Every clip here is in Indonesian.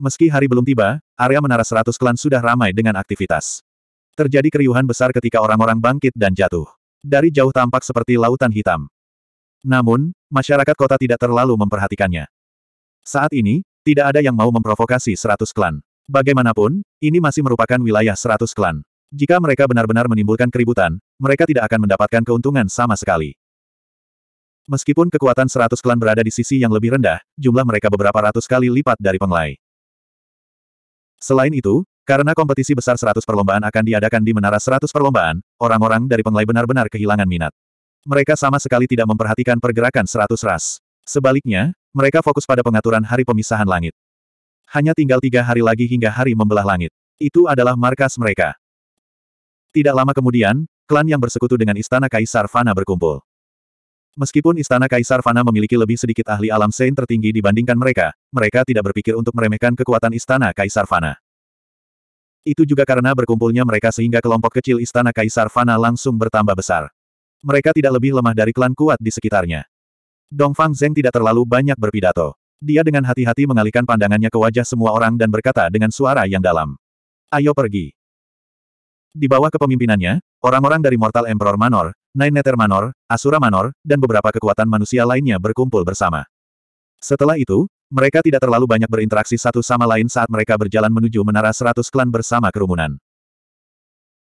Meski hari belum tiba, area menara seratus klan sudah ramai dengan aktivitas. Terjadi keriuhan besar ketika orang-orang bangkit dan jatuh. Dari jauh tampak seperti lautan hitam. Namun, masyarakat kota tidak terlalu memperhatikannya. Saat ini, tidak ada yang mau memprovokasi seratus klan. Bagaimanapun, ini masih merupakan wilayah seratus klan. Jika mereka benar-benar menimbulkan keributan, mereka tidak akan mendapatkan keuntungan sama sekali. Meskipun kekuatan seratus klan berada di sisi yang lebih rendah, jumlah mereka beberapa ratus kali lipat dari penglai. Selain itu, karena kompetisi besar 100 perlombaan akan diadakan di Menara 100 perlombaan, orang-orang dari penglai benar-benar kehilangan minat. Mereka sama sekali tidak memperhatikan pergerakan 100 ras. Sebaliknya, mereka fokus pada pengaturan hari pemisahan langit. Hanya tinggal tiga hari lagi hingga hari membelah langit. Itu adalah markas mereka. Tidak lama kemudian, klan yang bersekutu dengan Istana Kaisar Fana berkumpul. Meskipun Istana Kaisar Fana memiliki lebih sedikit ahli alam Sein tertinggi dibandingkan mereka, mereka tidak berpikir untuk meremehkan kekuatan Istana Kaisar Fana. Itu juga karena berkumpulnya mereka sehingga kelompok kecil Istana Kaisar Fana langsung bertambah besar. Mereka tidak lebih lemah dari klan kuat di sekitarnya. Dongfang Zeng tidak terlalu banyak berpidato. Dia dengan hati-hati mengalihkan pandangannya ke wajah semua orang dan berkata dengan suara yang dalam. Ayo pergi. Di bawah kepemimpinannya, orang-orang dari Mortal Emperor Manor, Nether Manor, Asura Manor, dan beberapa kekuatan manusia lainnya berkumpul bersama. Setelah itu, mereka tidak terlalu banyak berinteraksi satu sama lain saat mereka berjalan menuju Menara Seratus Klan bersama kerumunan.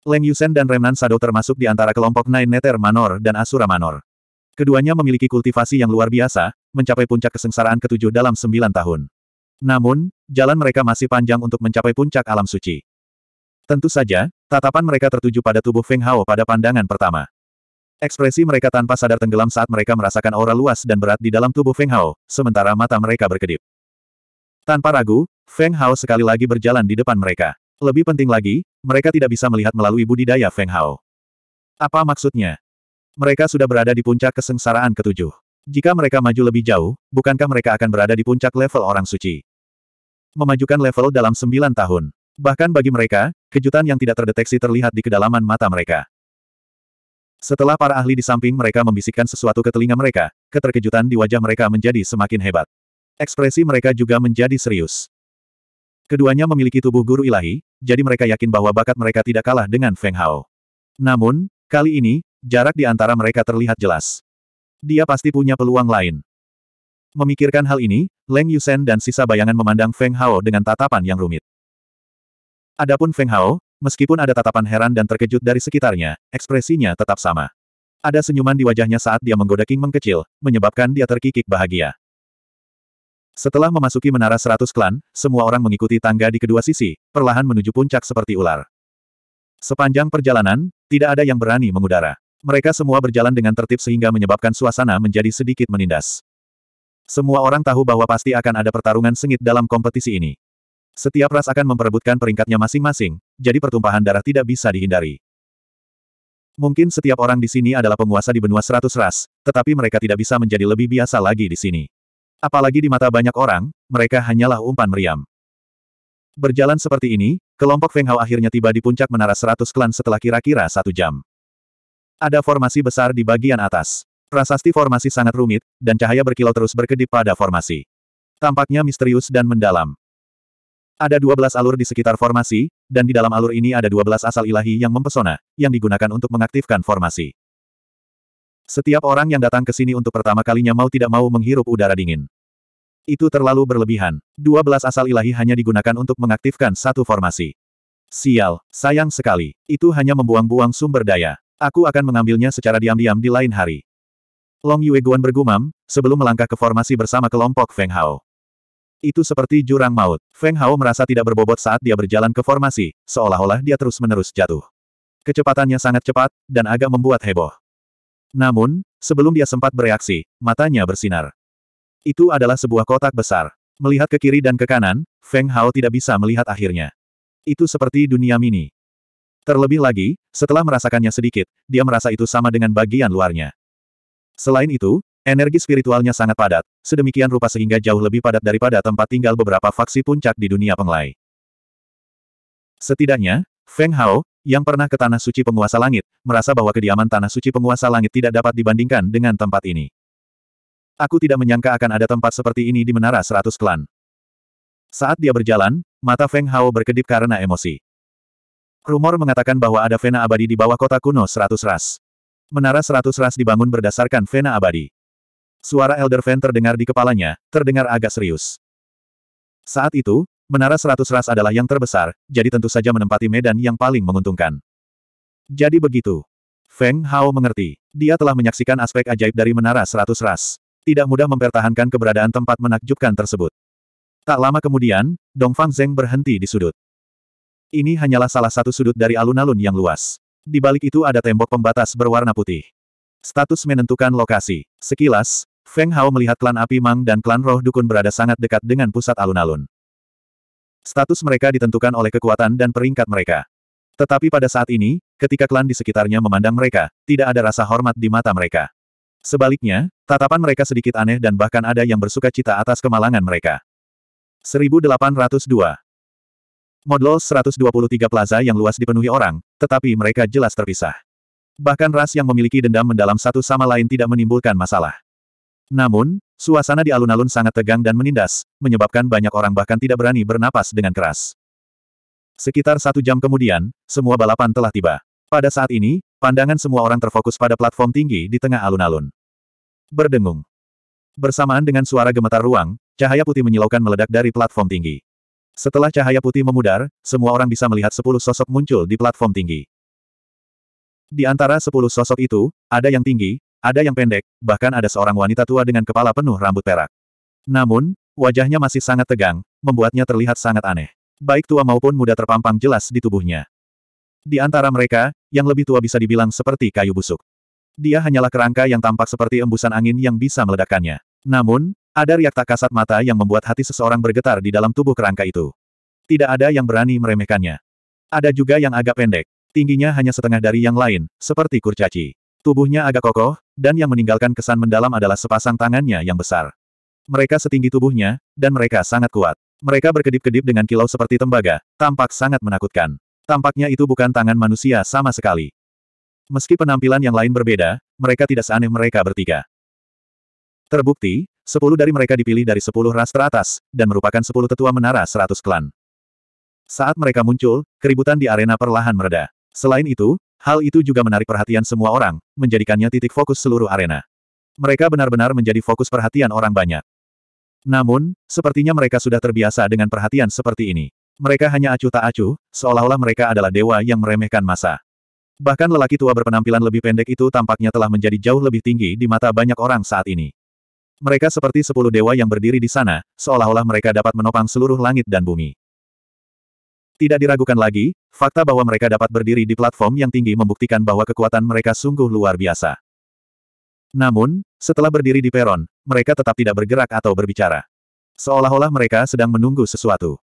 Leng Yusen dan Remnan Sado termasuk di antara kelompok Nether Manor dan Asura Manor. Keduanya memiliki kultivasi yang luar biasa, mencapai puncak kesengsaraan ketujuh dalam sembilan tahun. Namun, jalan mereka masih panjang untuk mencapai puncak alam suci. Tentu saja, tatapan mereka tertuju pada tubuh Feng Hao pada pandangan pertama. Ekspresi mereka tanpa sadar tenggelam saat mereka merasakan aura luas dan berat di dalam tubuh Feng Hao, sementara mata mereka berkedip. Tanpa ragu, Feng Hao sekali lagi berjalan di depan mereka. Lebih penting lagi, mereka tidak bisa melihat melalui budidaya Feng Hao. Apa maksudnya? Mereka sudah berada di puncak kesengsaraan ketujuh. Jika mereka maju lebih jauh, bukankah mereka akan berada di puncak level orang suci? Memajukan level dalam sembilan tahun. Bahkan bagi mereka, kejutan yang tidak terdeteksi terlihat di kedalaman mata mereka. Setelah para ahli di samping mereka membisikkan sesuatu ke telinga mereka, keterkejutan di wajah mereka menjadi semakin hebat. Ekspresi mereka juga menjadi serius. Keduanya memiliki tubuh guru ilahi, jadi mereka yakin bahwa bakat mereka tidak kalah dengan Feng Hao. Namun, kali ini, jarak di antara mereka terlihat jelas. Dia pasti punya peluang lain. Memikirkan hal ini, Leng Yusen dan sisa bayangan memandang Feng Hao dengan tatapan yang rumit. Adapun Feng Hao, Meskipun ada tatapan heran dan terkejut dari sekitarnya, ekspresinya tetap sama. Ada senyuman di wajahnya saat dia menggoda King mengkecil, menyebabkan dia terkikik bahagia. Setelah memasuki menara seratus klan, semua orang mengikuti tangga di kedua sisi, perlahan menuju puncak seperti ular. Sepanjang perjalanan, tidak ada yang berani mengudara. Mereka semua berjalan dengan tertib sehingga menyebabkan suasana menjadi sedikit menindas. Semua orang tahu bahwa pasti akan ada pertarungan sengit dalam kompetisi ini. Setiap ras akan memperebutkan peringkatnya masing-masing, jadi pertumpahan darah tidak bisa dihindari. Mungkin setiap orang di sini adalah penguasa di benua seratus ras, tetapi mereka tidak bisa menjadi lebih biasa lagi di sini. Apalagi di mata banyak orang, mereka hanyalah umpan meriam. Berjalan seperti ini, kelompok Feng Hao akhirnya tiba di puncak menara seratus klan setelah kira-kira satu jam. Ada formasi besar di bagian atas. Prasasti formasi sangat rumit, dan cahaya berkilau terus berkedip pada formasi. Tampaknya misterius dan mendalam. Ada dua belas alur di sekitar formasi, dan di dalam alur ini ada dua belas asal ilahi yang mempesona, yang digunakan untuk mengaktifkan formasi. Setiap orang yang datang ke sini untuk pertama kalinya mau tidak mau menghirup udara dingin. Itu terlalu berlebihan. Dua belas asal ilahi hanya digunakan untuk mengaktifkan satu formasi. Sial, sayang sekali. Itu hanya membuang-buang sumber daya. Aku akan mengambilnya secara diam-diam di lain hari. Long Yue Guan bergumam, sebelum melangkah ke formasi bersama kelompok Feng Hao. Itu seperti jurang maut. Feng Hao merasa tidak berbobot saat dia berjalan ke formasi, seolah-olah dia terus-menerus jatuh. Kecepatannya sangat cepat, dan agak membuat heboh. Namun, sebelum dia sempat bereaksi, matanya bersinar. Itu adalah sebuah kotak besar. Melihat ke kiri dan ke kanan, Feng Hao tidak bisa melihat akhirnya. Itu seperti dunia mini. Terlebih lagi, setelah merasakannya sedikit, dia merasa itu sama dengan bagian luarnya. Selain itu, Energi spiritualnya sangat padat, sedemikian rupa sehingga jauh lebih padat daripada tempat tinggal beberapa faksi puncak di dunia penglai. Setidaknya, Feng Hao, yang pernah ke Tanah Suci Penguasa Langit, merasa bahwa kediaman Tanah Suci Penguasa Langit tidak dapat dibandingkan dengan tempat ini. Aku tidak menyangka akan ada tempat seperti ini di Menara Seratus Klan. Saat dia berjalan, mata Feng Hao berkedip karena emosi. Rumor mengatakan bahwa ada Vena abadi di bawah kota kuno Seratus Ras. Menara Seratus Ras dibangun berdasarkan Vena abadi. Suara Elder Fan terdengar di kepalanya, terdengar agak serius. Saat itu, menara seratus ras adalah yang terbesar, jadi tentu saja menempati medan yang paling menguntungkan. Jadi begitu. Feng Hao mengerti. Dia telah menyaksikan aspek ajaib dari menara seratus ras. Tidak mudah mempertahankan keberadaan tempat menakjubkan tersebut. Tak lama kemudian, Dongfang Zeng berhenti di sudut. Ini hanyalah salah satu sudut dari alun-alun yang luas. Di balik itu ada tembok pembatas berwarna putih. Status menentukan lokasi. Sekilas, Feng Hao melihat klan api Mang dan klan roh dukun berada sangat dekat dengan pusat alun-alun. Status mereka ditentukan oleh kekuatan dan peringkat mereka. Tetapi pada saat ini, ketika klan di sekitarnya memandang mereka, tidak ada rasa hormat di mata mereka. Sebaliknya, tatapan mereka sedikit aneh dan bahkan ada yang bersuka cita atas kemalangan mereka. 1802 Modlo 123 plaza yang luas dipenuhi orang, tetapi mereka jelas terpisah. Bahkan ras yang memiliki dendam mendalam satu sama lain tidak menimbulkan masalah. Namun, suasana di alun-alun sangat tegang dan menindas, menyebabkan banyak orang bahkan tidak berani bernapas dengan keras. Sekitar satu jam kemudian, semua balapan telah tiba. Pada saat ini, pandangan semua orang terfokus pada platform tinggi di tengah alun-alun. Berdengung. Bersamaan dengan suara gemetar ruang, cahaya putih menyilaukan meledak dari platform tinggi. Setelah cahaya putih memudar, semua orang bisa melihat sepuluh sosok muncul di platform tinggi. Di antara sepuluh sosok itu, ada yang tinggi, ada yang pendek, bahkan ada seorang wanita tua dengan kepala penuh rambut perak. Namun, wajahnya masih sangat tegang, membuatnya terlihat sangat aneh. Baik tua maupun muda terpampang jelas di tubuhnya. Di antara mereka, yang lebih tua bisa dibilang seperti kayu busuk. Dia hanyalah kerangka yang tampak seperti embusan angin yang bisa meledakkannya. Namun, ada riak tak kasat mata yang membuat hati seseorang bergetar di dalam tubuh kerangka itu. Tidak ada yang berani meremehkannya. Ada juga yang agak pendek. Tingginya hanya setengah dari yang lain, seperti kurcaci. Tubuhnya agak kokoh, dan yang meninggalkan kesan mendalam adalah sepasang tangannya yang besar. Mereka setinggi tubuhnya, dan mereka sangat kuat. Mereka berkedip-kedip dengan kilau seperti tembaga, tampak sangat menakutkan. Tampaknya itu bukan tangan manusia sama sekali. Meski penampilan yang lain berbeda, mereka tidak seaneh mereka bertiga. Terbukti, sepuluh dari mereka dipilih dari sepuluh ras teratas, dan merupakan sepuluh tetua menara seratus klan. Saat mereka muncul, keributan di arena perlahan mereda. Selain itu, Hal itu juga menarik perhatian semua orang, menjadikannya titik fokus seluruh arena. Mereka benar-benar menjadi fokus perhatian orang banyak. Namun, sepertinya mereka sudah terbiasa dengan perhatian seperti ini. Mereka hanya acuh tak acuh, seolah-olah mereka adalah dewa yang meremehkan masa. Bahkan lelaki tua berpenampilan lebih pendek itu tampaknya telah menjadi jauh lebih tinggi di mata banyak orang saat ini. Mereka seperti sepuluh dewa yang berdiri di sana, seolah-olah mereka dapat menopang seluruh langit dan bumi. Tidak diragukan lagi, fakta bahwa mereka dapat berdiri di platform yang tinggi membuktikan bahwa kekuatan mereka sungguh luar biasa. Namun, setelah berdiri di peron, mereka tetap tidak bergerak atau berbicara. Seolah-olah mereka sedang menunggu sesuatu.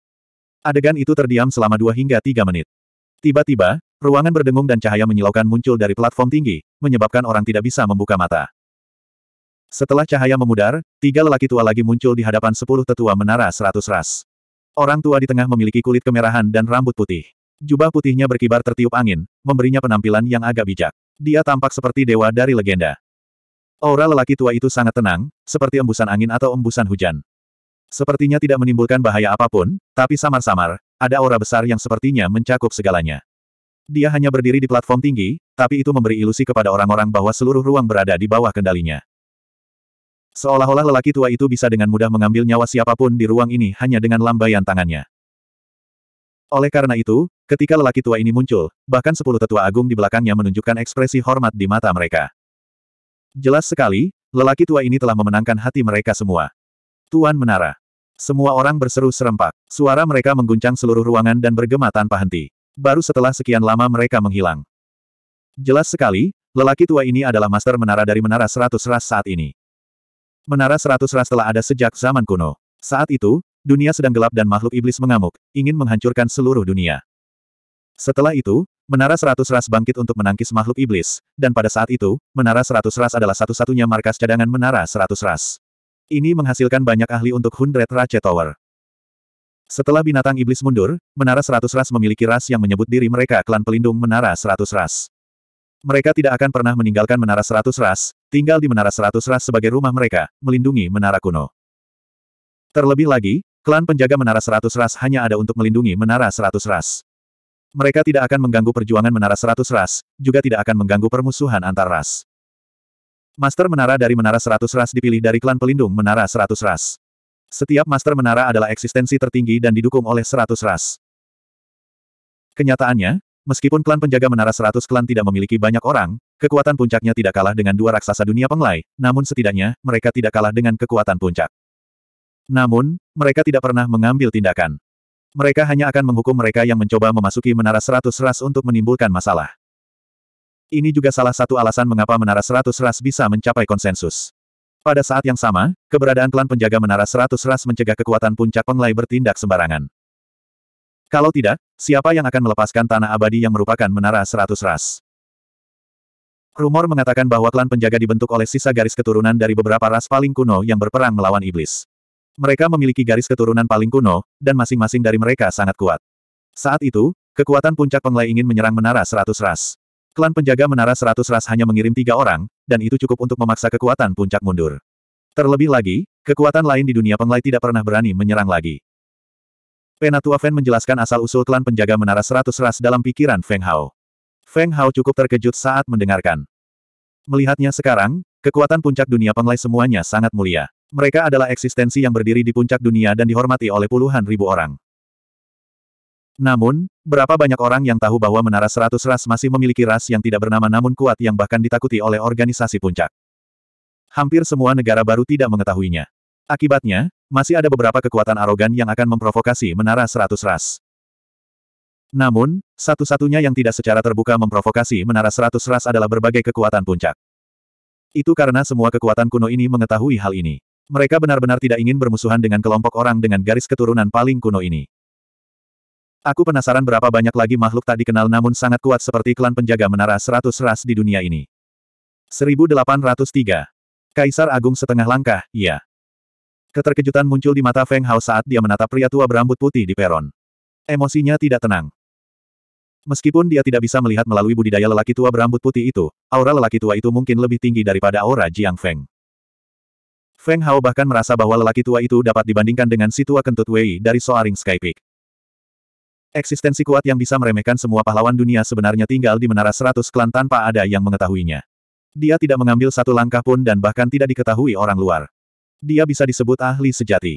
Adegan itu terdiam selama dua hingga tiga menit. Tiba-tiba, ruangan berdengung dan cahaya menyilaukan muncul dari platform tinggi, menyebabkan orang tidak bisa membuka mata. Setelah cahaya memudar, tiga lelaki tua lagi muncul di hadapan sepuluh tetua menara seratus ras. Orang tua di tengah memiliki kulit kemerahan dan rambut putih. Jubah putihnya berkibar tertiup angin, memberinya penampilan yang agak bijak. Dia tampak seperti dewa dari legenda. Aura lelaki tua itu sangat tenang, seperti embusan angin atau embusan hujan. Sepertinya tidak menimbulkan bahaya apapun, tapi samar-samar, ada aura besar yang sepertinya mencakup segalanya. Dia hanya berdiri di platform tinggi, tapi itu memberi ilusi kepada orang-orang bahwa seluruh ruang berada di bawah kendalinya. Seolah-olah lelaki tua itu bisa dengan mudah mengambil nyawa siapapun di ruang ini hanya dengan lambaian tangannya. Oleh karena itu, ketika lelaki tua ini muncul, bahkan sepuluh tetua agung di belakangnya menunjukkan ekspresi hormat di mata mereka. Jelas sekali, lelaki tua ini telah memenangkan hati mereka semua. Tuan Menara. Semua orang berseru serempak. Suara mereka mengguncang seluruh ruangan dan bergema tanpa henti. Baru setelah sekian lama mereka menghilang. Jelas sekali, lelaki tua ini adalah master menara dari menara seratus ras saat ini. Menara seratus ras telah ada sejak zaman kuno. Saat itu, dunia sedang gelap dan makhluk iblis mengamuk, ingin menghancurkan seluruh dunia. Setelah itu, Menara seratus ras bangkit untuk menangkis makhluk iblis, dan pada saat itu, Menara seratus ras adalah satu-satunya markas cadangan Menara seratus ras. Ini menghasilkan banyak ahli untuk Hundred Ratchet Tower. Setelah binatang iblis mundur, Menara seratus ras memiliki ras yang menyebut diri mereka klan pelindung Menara seratus ras. Mereka tidak akan pernah meninggalkan Menara seratus ras, tinggal di Menara Seratus Ras sebagai rumah mereka, melindungi menara kuno. Terlebih lagi, klan penjaga Menara Seratus Ras hanya ada untuk melindungi Menara Seratus Ras. Mereka tidak akan mengganggu perjuangan Menara Seratus Ras, juga tidak akan mengganggu permusuhan antar ras. Master Menara dari Menara Seratus Ras dipilih dari klan pelindung Menara Seratus Ras. Setiap Master Menara adalah eksistensi tertinggi dan didukung oleh Seratus Ras. Kenyataannya, meskipun klan penjaga Menara Seratus klan tidak memiliki banyak orang, Kekuatan puncaknya tidak kalah dengan dua raksasa dunia penglai, namun setidaknya, mereka tidak kalah dengan kekuatan puncak. Namun, mereka tidak pernah mengambil tindakan. Mereka hanya akan menghukum mereka yang mencoba memasuki menara seratus ras untuk menimbulkan masalah. Ini juga salah satu alasan mengapa menara seratus ras bisa mencapai konsensus. Pada saat yang sama, keberadaan klan penjaga menara seratus ras mencegah kekuatan puncak penglai bertindak sembarangan. Kalau tidak, siapa yang akan melepaskan tanah abadi yang merupakan menara seratus ras? Rumor mengatakan bahwa klan penjaga dibentuk oleh sisa garis keturunan dari beberapa ras paling kuno yang berperang melawan iblis. Mereka memiliki garis keturunan paling kuno, dan masing-masing dari mereka sangat kuat. Saat itu, kekuatan puncak Penglai ingin menyerang menara seratus ras. Klan penjaga menara seratus ras hanya mengirim tiga orang, dan itu cukup untuk memaksa kekuatan puncak mundur. Terlebih lagi, kekuatan lain di dunia Penglai tidak pernah berani menyerang lagi. Penatua Fen menjelaskan asal-usul klan penjaga menara seratus ras dalam pikiran Feng Hao. Feng Hao cukup terkejut saat mendengarkan. Melihatnya sekarang, kekuatan puncak dunia penglai semuanya sangat mulia. Mereka adalah eksistensi yang berdiri di puncak dunia dan dihormati oleh puluhan ribu orang. Namun, berapa banyak orang yang tahu bahwa menara seratus ras masih memiliki ras yang tidak bernama namun kuat yang bahkan ditakuti oleh organisasi puncak? Hampir semua negara baru tidak mengetahuinya. Akibatnya, masih ada beberapa kekuatan arogan yang akan memprovokasi menara seratus ras. Namun, satu-satunya yang tidak secara terbuka memprovokasi menara seratus ras adalah berbagai kekuatan puncak. Itu karena semua kekuatan kuno ini mengetahui hal ini. Mereka benar-benar tidak ingin bermusuhan dengan kelompok orang dengan garis keturunan paling kuno ini. Aku penasaran berapa banyak lagi makhluk tak dikenal namun sangat kuat seperti klan penjaga menara seratus ras di dunia ini. 1803. Kaisar Agung setengah langkah, iya. Keterkejutan muncul di mata Feng Hao saat dia menatap pria tua berambut putih di peron. Emosinya tidak tenang. Meskipun dia tidak bisa melihat melalui budidaya lelaki tua berambut putih itu, aura lelaki tua itu mungkin lebih tinggi daripada aura Jiang Feng. Feng Hao bahkan merasa bahwa lelaki tua itu dapat dibandingkan dengan si tua kentut Wei dari Soaring Sky Peak. Eksistensi kuat yang bisa meremehkan semua pahlawan dunia sebenarnya tinggal di menara seratus klan tanpa ada yang mengetahuinya. Dia tidak mengambil satu langkah pun dan bahkan tidak diketahui orang luar. Dia bisa disebut ahli sejati.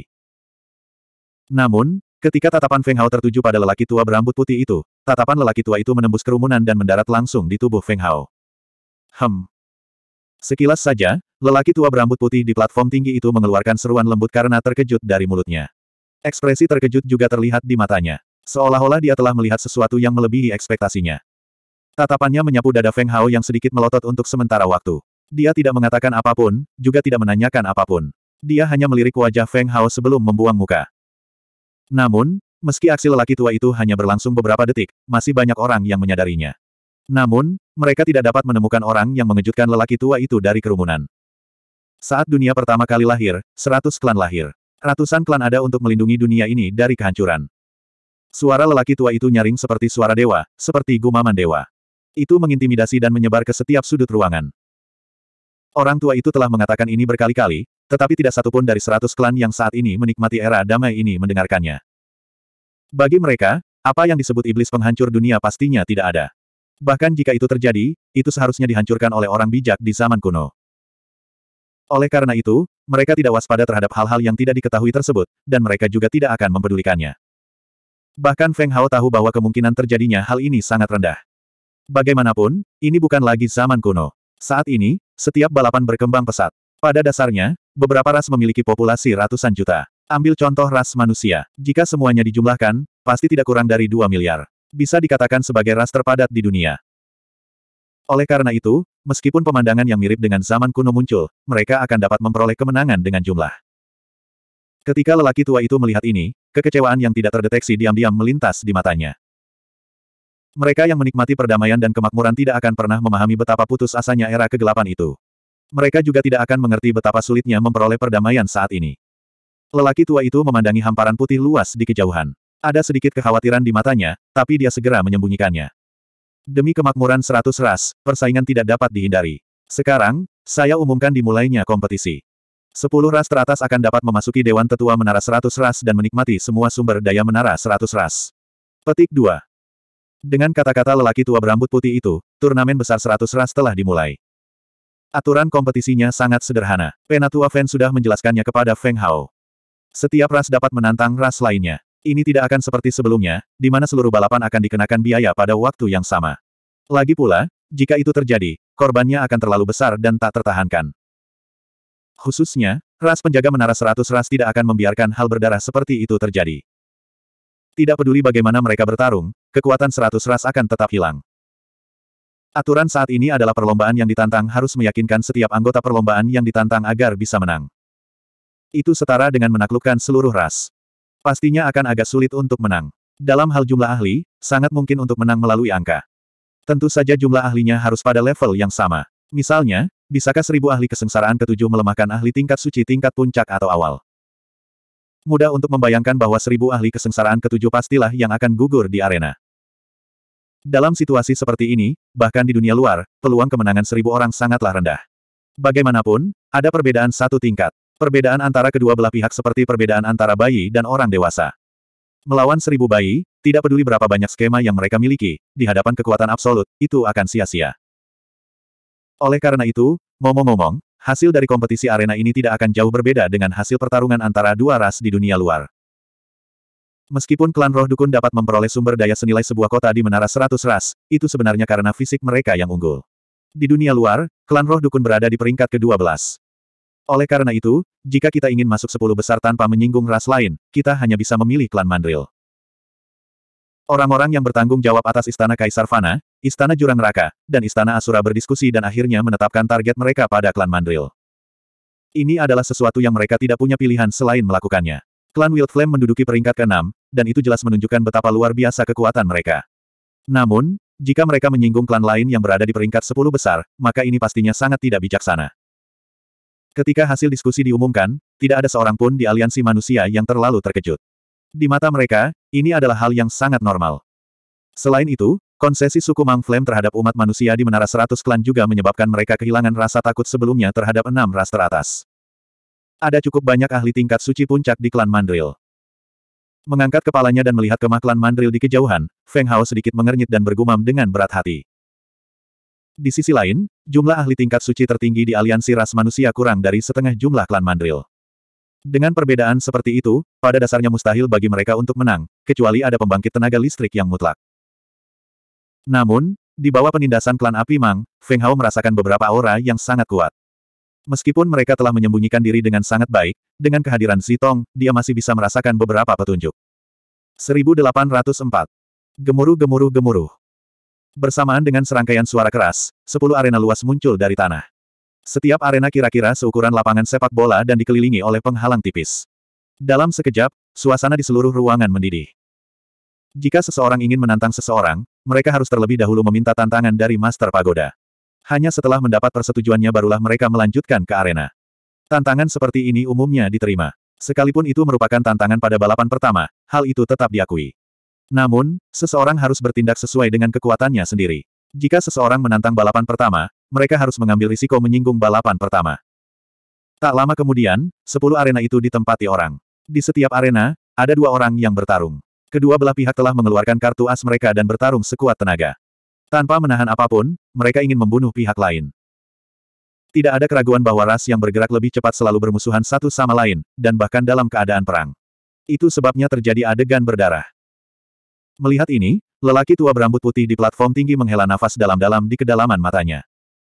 Namun, ketika tatapan Feng Hao tertuju pada lelaki tua berambut putih itu, Tatapan lelaki tua itu menembus kerumunan dan mendarat langsung di tubuh Feng Hao. Hem. Sekilas saja, lelaki tua berambut putih di platform tinggi itu mengeluarkan seruan lembut karena terkejut dari mulutnya. Ekspresi terkejut juga terlihat di matanya. Seolah-olah dia telah melihat sesuatu yang melebihi ekspektasinya. Tatapannya menyapu dada Feng Hao yang sedikit melotot untuk sementara waktu. Dia tidak mengatakan apapun, juga tidak menanyakan apapun. Dia hanya melirik wajah Feng Hao sebelum membuang muka. Namun, Meski aksi lelaki tua itu hanya berlangsung beberapa detik, masih banyak orang yang menyadarinya. Namun, mereka tidak dapat menemukan orang yang mengejutkan lelaki tua itu dari kerumunan. Saat dunia pertama kali lahir, seratus klan lahir. Ratusan klan ada untuk melindungi dunia ini dari kehancuran. Suara lelaki tua itu nyaring seperti suara dewa, seperti gumaman dewa. Itu mengintimidasi dan menyebar ke setiap sudut ruangan. Orang tua itu telah mengatakan ini berkali-kali, tetapi tidak satupun dari seratus klan yang saat ini menikmati era damai ini mendengarkannya. Bagi mereka, apa yang disebut iblis penghancur dunia pastinya tidak ada. Bahkan jika itu terjadi, itu seharusnya dihancurkan oleh orang bijak di zaman kuno. Oleh karena itu, mereka tidak waspada terhadap hal-hal yang tidak diketahui tersebut, dan mereka juga tidak akan mempedulikannya. Bahkan Feng Hao tahu bahwa kemungkinan terjadinya hal ini sangat rendah. Bagaimanapun, ini bukan lagi zaman kuno. Saat ini, setiap balapan berkembang pesat. Pada dasarnya, beberapa ras memiliki populasi ratusan juta. Ambil contoh ras manusia. Jika semuanya dijumlahkan, pasti tidak kurang dari 2 miliar. Bisa dikatakan sebagai ras terpadat di dunia. Oleh karena itu, meskipun pemandangan yang mirip dengan zaman kuno muncul, mereka akan dapat memperoleh kemenangan dengan jumlah. Ketika lelaki tua itu melihat ini, kekecewaan yang tidak terdeteksi diam-diam melintas di matanya. Mereka yang menikmati perdamaian dan kemakmuran tidak akan pernah memahami betapa putus asanya era kegelapan itu. Mereka juga tidak akan mengerti betapa sulitnya memperoleh perdamaian saat ini. Lelaki tua itu memandangi hamparan putih luas di kejauhan. Ada sedikit kekhawatiran di matanya, tapi dia segera menyembunyikannya. Demi kemakmuran seratus ras, persaingan tidak dapat dihindari. Sekarang, saya umumkan dimulainya kompetisi. Sepuluh ras teratas akan dapat memasuki Dewan Tetua Menara Seratus Ras dan menikmati semua sumber daya Menara Seratus Ras. Petik 2. Dengan kata-kata lelaki tua berambut putih itu, turnamen besar seratus ras telah dimulai. Aturan kompetisinya sangat sederhana. Penatua Feng sudah menjelaskannya kepada Feng Hao. Setiap ras dapat menantang ras lainnya. Ini tidak akan seperti sebelumnya, di mana seluruh balapan akan dikenakan biaya pada waktu yang sama. Lagi pula, jika itu terjadi, korbannya akan terlalu besar dan tak tertahankan. Khususnya, ras penjaga menara seratus ras tidak akan membiarkan hal berdarah seperti itu terjadi. Tidak peduli bagaimana mereka bertarung, kekuatan seratus ras akan tetap hilang. Aturan saat ini adalah perlombaan yang ditantang harus meyakinkan setiap anggota perlombaan yang ditantang agar bisa menang. Itu setara dengan menaklukkan seluruh ras. Pastinya akan agak sulit untuk menang. Dalam hal jumlah ahli, sangat mungkin untuk menang melalui angka. Tentu saja jumlah ahlinya harus pada level yang sama. Misalnya, bisakah seribu ahli kesengsaraan ketujuh melemahkan ahli tingkat suci tingkat puncak atau awal? Mudah untuk membayangkan bahwa seribu ahli kesengsaraan ketujuh pastilah yang akan gugur di arena. Dalam situasi seperti ini, bahkan di dunia luar, peluang kemenangan seribu orang sangatlah rendah. Bagaimanapun, ada perbedaan satu tingkat. Perbedaan antara kedua belah pihak seperti perbedaan antara bayi dan orang dewasa. Melawan seribu bayi, tidak peduli berapa banyak skema yang mereka miliki, di hadapan kekuatan absolut, itu akan sia-sia. Oleh karena itu, Momo ngomong, hasil dari kompetisi arena ini tidak akan jauh berbeda dengan hasil pertarungan antara dua ras di dunia luar. Meskipun klan roh dukun dapat memperoleh sumber daya senilai sebuah kota di menara seratus ras, itu sebenarnya karena fisik mereka yang unggul. Di dunia luar, klan roh dukun berada di peringkat ke-12. Oleh karena itu, jika kita ingin masuk sepuluh besar tanpa menyinggung ras lain, kita hanya bisa memilih klan Mandril. Orang-orang yang bertanggung jawab atas Istana Kaisar Fana, Istana Jurang Raka, dan Istana Asura berdiskusi dan akhirnya menetapkan target mereka pada klan Mandril. Ini adalah sesuatu yang mereka tidak punya pilihan selain melakukannya. Klan Wild Flame menduduki peringkat ke-6, dan itu jelas menunjukkan betapa luar biasa kekuatan mereka. Namun, jika mereka menyinggung klan lain yang berada di peringkat 10 besar, maka ini pastinya sangat tidak bijaksana. Ketika hasil diskusi diumumkan, tidak ada seorang pun di aliansi manusia yang terlalu terkejut. Di mata mereka, ini adalah hal yang sangat normal. Selain itu, konsesi suku Mang Flame terhadap umat manusia di Menara Seratus Klan juga menyebabkan mereka kehilangan rasa takut sebelumnya terhadap enam ras teratas. Ada cukup banyak ahli tingkat suci puncak di klan Mandril. Mengangkat kepalanya dan melihat kemah klan Mandril di kejauhan, Feng Hao sedikit mengernyit dan bergumam dengan berat hati. Di sisi lain, jumlah ahli tingkat suci tertinggi di aliansi ras manusia kurang dari setengah jumlah klan Mandril. Dengan perbedaan seperti itu, pada dasarnya mustahil bagi mereka untuk menang, kecuali ada pembangkit tenaga listrik yang mutlak. Namun, di bawah penindasan klan api Mang, Feng Hao merasakan beberapa aura yang sangat kuat. Meskipun mereka telah menyembunyikan diri dengan sangat baik, dengan kehadiran Zitong, dia masih bisa merasakan beberapa petunjuk. 1804. Gemuruh-gemuruh-gemuruh. Bersamaan dengan serangkaian suara keras, sepuluh arena luas muncul dari tanah. Setiap arena kira-kira seukuran lapangan sepak bola dan dikelilingi oleh penghalang tipis. Dalam sekejap, suasana di seluruh ruangan mendidih. Jika seseorang ingin menantang seseorang, mereka harus terlebih dahulu meminta tantangan dari Master Pagoda. Hanya setelah mendapat persetujuannya barulah mereka melanjutkan ke arena. Tantangan seperti ini umumnya diterima. Sekalipun itu merupakan tantangan pada balapan pertama, hal itu tetap diakui. Namun, seseorang harus bertindak sesuai dengan kekuatannya sendiri. Jika seseorang menantang balapan pertama, mereka harus mengambil risiko menyinggung balapan pertama. Tak lama kemudian, sepuluh arena itu ditempati orang. Di setiap arena, ada dua orang yang bertarung. Kedua belah pihak telah mengeluarkan kartu as mereka dan bertarung sekuat tenaga. Tanpa menahan apapun, mereka ingin membunuh pihak lain. Tidak ada keraguan bahwa ras yang bergerak lebih cepat selalu bermusuhan satu sama lain, dan bahkan dalam keadaan perang. Itu sebabnya terjadi adegan berdarah. Melihat ini, lelaki tua berambut putih di platform tinggi menghela nafas dalam-dalam di kedalaman matanya.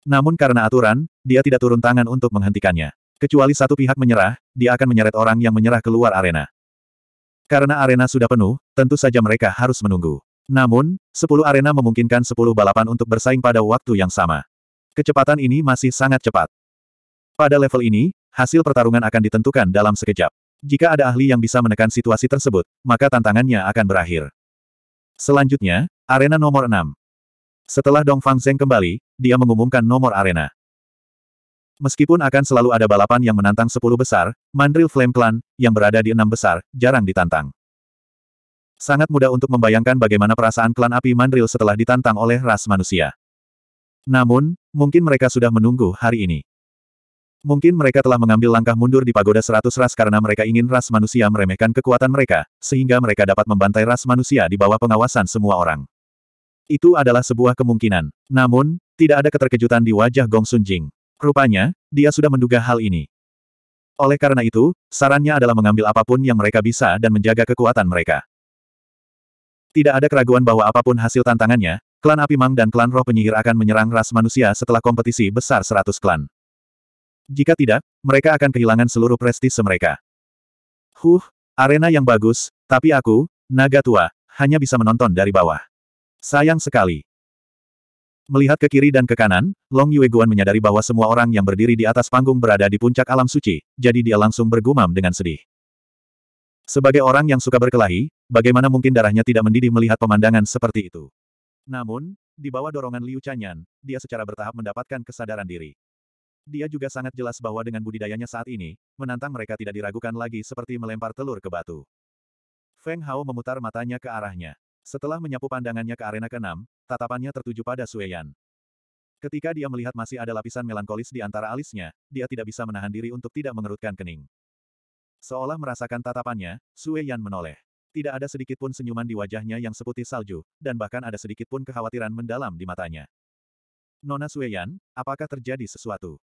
Namun karena aturan, dia tidak turun tangan untuk menghentikannya. Kecuali satu pihak menyerah, dia akan menyeret orang yang menyerah keluar arena. Karena arena sudah penuh, tentu saja mereka harus menunggu. Namun, 10 arena memungkinkan 10 balapan untuk bersaing pada waktu yang sama. Kecepatan ini masih sangat cepat. Pada level ini, hasil pertarungan akan ditentukan dalam sekejap. Jika ada ahli yang bisa menekan situasi tersebut, maka tantangannya akan berakhir. Selanjutnya, arena nomor 6. Setelah Dong Fang Zeng kembali, dia mengumumkan nomor arena. Meskipun akan selalu ada balapan yang menantang 10 besar, Mandril Flame Clan, yang berada di enam besar, jarang ditantang. Sangat mudah untuk membayangkan bagaimana perasaan klan api Mandril setelah ditantang oleh ras manusia. Namun, mungkin mereka sudah menunggu hari ini. Mungkin mereka telah mengambil langkah mundur di pagoda seratus ras karena mereka ingin ras manusia meremehkan kekuatan mereka, sehingga mereka dapat membantai ras manusia di bawah pengawasan semua orang. Itu adalah sebuah kemungkinan. Namun, tidak ada keterkejutan di wajah Gong Sun Jing. Rupanya, dia sudah menduga hal ini. Oleh karena itu, sarannya adalah mengambil apapun yang mereka bisa dan menjaga kekuatan mereka. Tidak ada keraguan bahwa apapun hasil tantangannya, klan Api Mang dan klan Roh Penyihir akan menyerang ras manusia setelah kompetisi besar seratus klan. Jika tidak, mereka akan kehilangan seluruh prestise mereka. Huh, arena yang bagus, tapi aku, naga tua, hanya bisa menonton dari bawah. Sayang sekali. Melihat ke kiri dan ke kanan, Long Yue menyadari bahwa semua orang yang berdiri di atas panggung berada di puncak alam suci, jadi dia langsung bergumam dengan sedih. Sebagai orang yang suka berkelahi, bagaimana mungkin darahnya tidak mendidih melihat pemandangan seperti itu. Namun, di bawah dorongan Liu Chanyan, dia secara bertahap mendapatkan kesadaran diri. Dia juga sangat jelas bahwa dengan budidayanya saat ini, menantang mereka tidak diragukan lagi seperti melempar telur ke batu. Feng Hao memutar matanya ke arahnya. Setelah menyapu pandangannya ke arena keenam, tatapannya tertuju pada Sueyan. Ketika dia melihat masih ada lapisan melankolis di antara alisnya, dia tidak bisa menahan diri untuk tidak mengerutkan kening. Seolah merasakan tatapannya, Sueyan menoleh. Tidak ada sedikit pun senyuman di wajahnya yang seputih salju, dan bahkan ada sedikit pun kekhawatiran mendalam di matanya. Nona Sueyan, apakah terjadi sesuatu?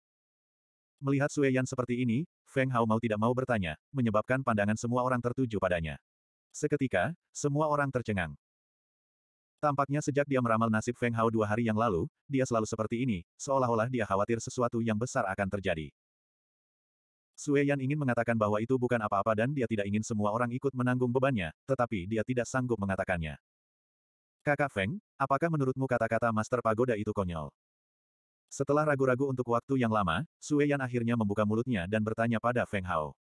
Melihat Sue Yan seperti ini, Feng Hao mau tidak mau bertanya, menyebabkan pandangan semua orang tertuju padanya. Seketika, semua orang tercengang. Tampaknya sejak dia meramal nasib Feng Hao dua hari yang lalu, dia selalu seperti ini, seolah-olah dia khawatir sesuatu yang besar akan terjadi. Sue Yan ingin mengatakan bahwa itu bukan apa-apa dan dia tidak ingin semua orang ikut menanggung bebannya, tetapi dia tidak sanggup mengatakannya. Kakak Feng, apakah menurutmu kata-kata Master Pagoda itu konyol? Setelah ragu-ragu untuk waktu yang lama, Sue Yan akhirnya membuka mulutnya dan bertanya pada Feng Hao.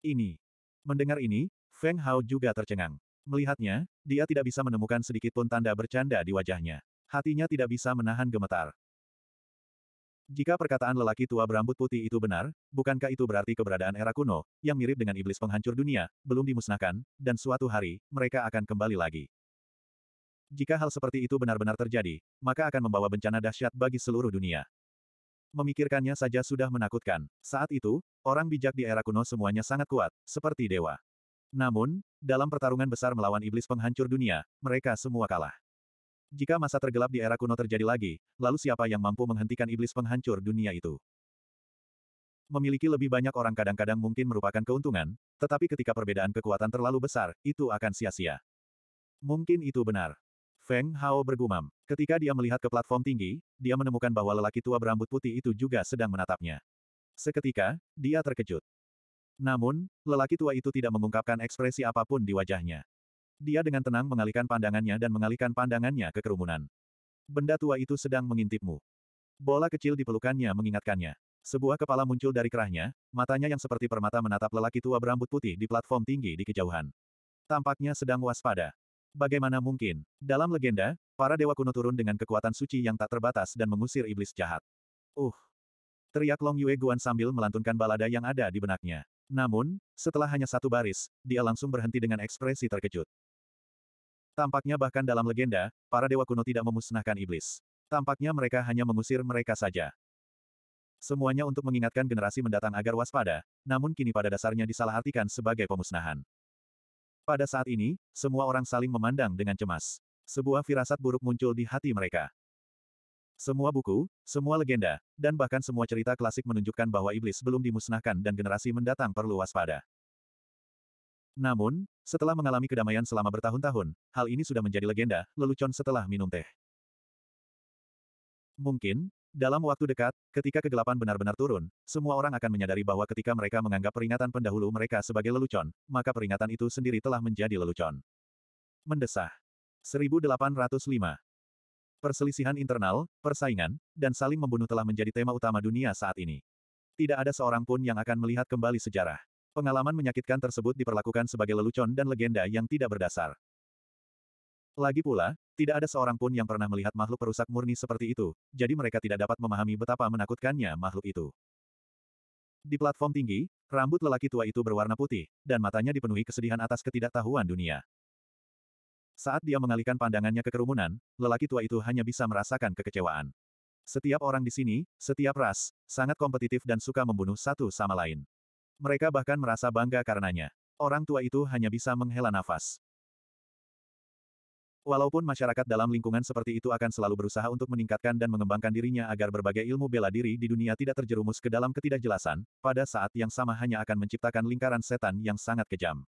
Ini. Mendengar ini, Feng Hao juga tercengang. Melihatnya, dia tidak bisa menemukan sedikit pun tanda bercanda di wajahnya. Hatinya tidak bisa menahan gemetar. Jika perkataan lelaki tua berambut putih itu benar, bukankah itu berarti keberadaan era kuno, yang mirip dengan iblis penghancur dunia, belum dimusnahkan, dan suatu hari, mereka akan kembali lagi. Jika hal seperti itu benar-benar terjadi, maka akan membawa bencana dahsyat bagi seluruh dunia. Memikirkannya saja sudah menakutkan. Saat itu, orang bijak di era kuno semuanya sangat kuat, seperti dewa. Namun, dalam pertarungan besar melawan iblis penghancur dunia, mereka semua kalah. Jika masa tergelap di era kuno terjadi lagi, lalu siapa yang mampu menghentikan iblis penghancur dunia itu? Memiliki lebih banyak orang kadang-kadang mungkin merupakan keuntungan, tetapi ketika perbedaan kekuatan terlalu besar, itu akan sia-sia. Mungkin itu benar. Feng Hao bergumam. Ketika dia melihat ke platform tinggi, dia menemukan bahwa lelaki tua berambut putih itu juga sedang menatapnya. Seketika, dia terkejut. Namun, lelaki tua itu tidak mengungkapkan ekspresi apapun di wajahnya. Dia dengan tenang mengalihkan pandangannya dan mengalihkan pandangannya ke kerumunan. Benda tua itu sedang mengintipmu. Bola kecil di pelukannya mengingatkannya. Sebuah kepala muncul dari kerahnya, matanya yang seperti permata menatap lelaki tua berambut putih di platform tinggi di kejauhan. Tampaknya sedang waspada. Bagaimana mungkin? Dalam legenda, para dewa kuno turun dengan kekuatan suci yang tak terbatas dan mengusir iblis jahat. Uh! Teriak Long Yue Guan sambil melantunkan balada yang ada di benaknya. Namun, setelah hanya satu baris, dia langsung berhenti dengan ekspresi terkejut. Tampaknya bahkan dalam legenda, para dewa kuno tidak memusnahkan iblis. Tampaknya mereka hanya mengusir mereka saja. Semuanya untuk mengingatkan generasi mendatang agar waspada, namun kini pada dasarnya disalahartikan sebagai pemusnahan. Pada saat ini, semua orang saling memandang dengan cemas. Sebuah firasat buruk muncul di hati mereka. Semua buku, semua legenda, dan bahkan semua cerita klasik menunjukkan bahwa iblis belum dimusnahkan dan generasi mendatang perlu waspada. Namun, setelah mengalami kedamaian selama bertahun-tahun, hal ini sudah menjadi legenda, lelucon setelah minum teh. Mungkin, dalam waktu dekat, ketika kegelapan benar-benar turun, semua orang akan menyadari bahwa ketika mereka menganggap peringatan pendahulu mereka sebagai lelucon, maka peringatan itu sendiri telah menjadi lelucon. Mendesah. 1805. Perselisihan internal, persaingan, dan saling membunuh telah menjadi tema utama dunia saat ini. Tidak ada seorang pun yang akan melihat kembali sejarah. Pengalaman menyakitkan tersebut diperlakukan sebagai lelucon dan legenda yang tidak berdasar. Lagi pula, tidak ada seorang pun yang pernah melihat makhluk perusak murni seperti itu, jadi mereka tidak dapat memahami betapa menakutkannya makhluk itu. Di platform tinggi, rambut lelaki tua itu berwarna putih, dan matanya dipenuhi kesedihan atas ketidaktahuan dunia. Saat dia mengalihkan pandangannya ke kerumunan, lelaki tua itu hanya bisa merasakan kekecewaan. Setiap orang di sini, setiap ras, sangat kompetitif dan suka membunuh satu sama lain. Mereka bahkan merasa bangga karenanya. Orang tua itu hanya bisa menghela nafas. Walaupun masyarakat dalam lingkungan seperti itu akan selalu berusaha untuk meningkatkan dan mengembangkan dirinya agar berbagai ilmu bela diri di dunia tidak terjerumus ke dalam ketidakjelasan, pada saat yang sama hanya akan menciptakan lingkaran setan yang sangat kejam.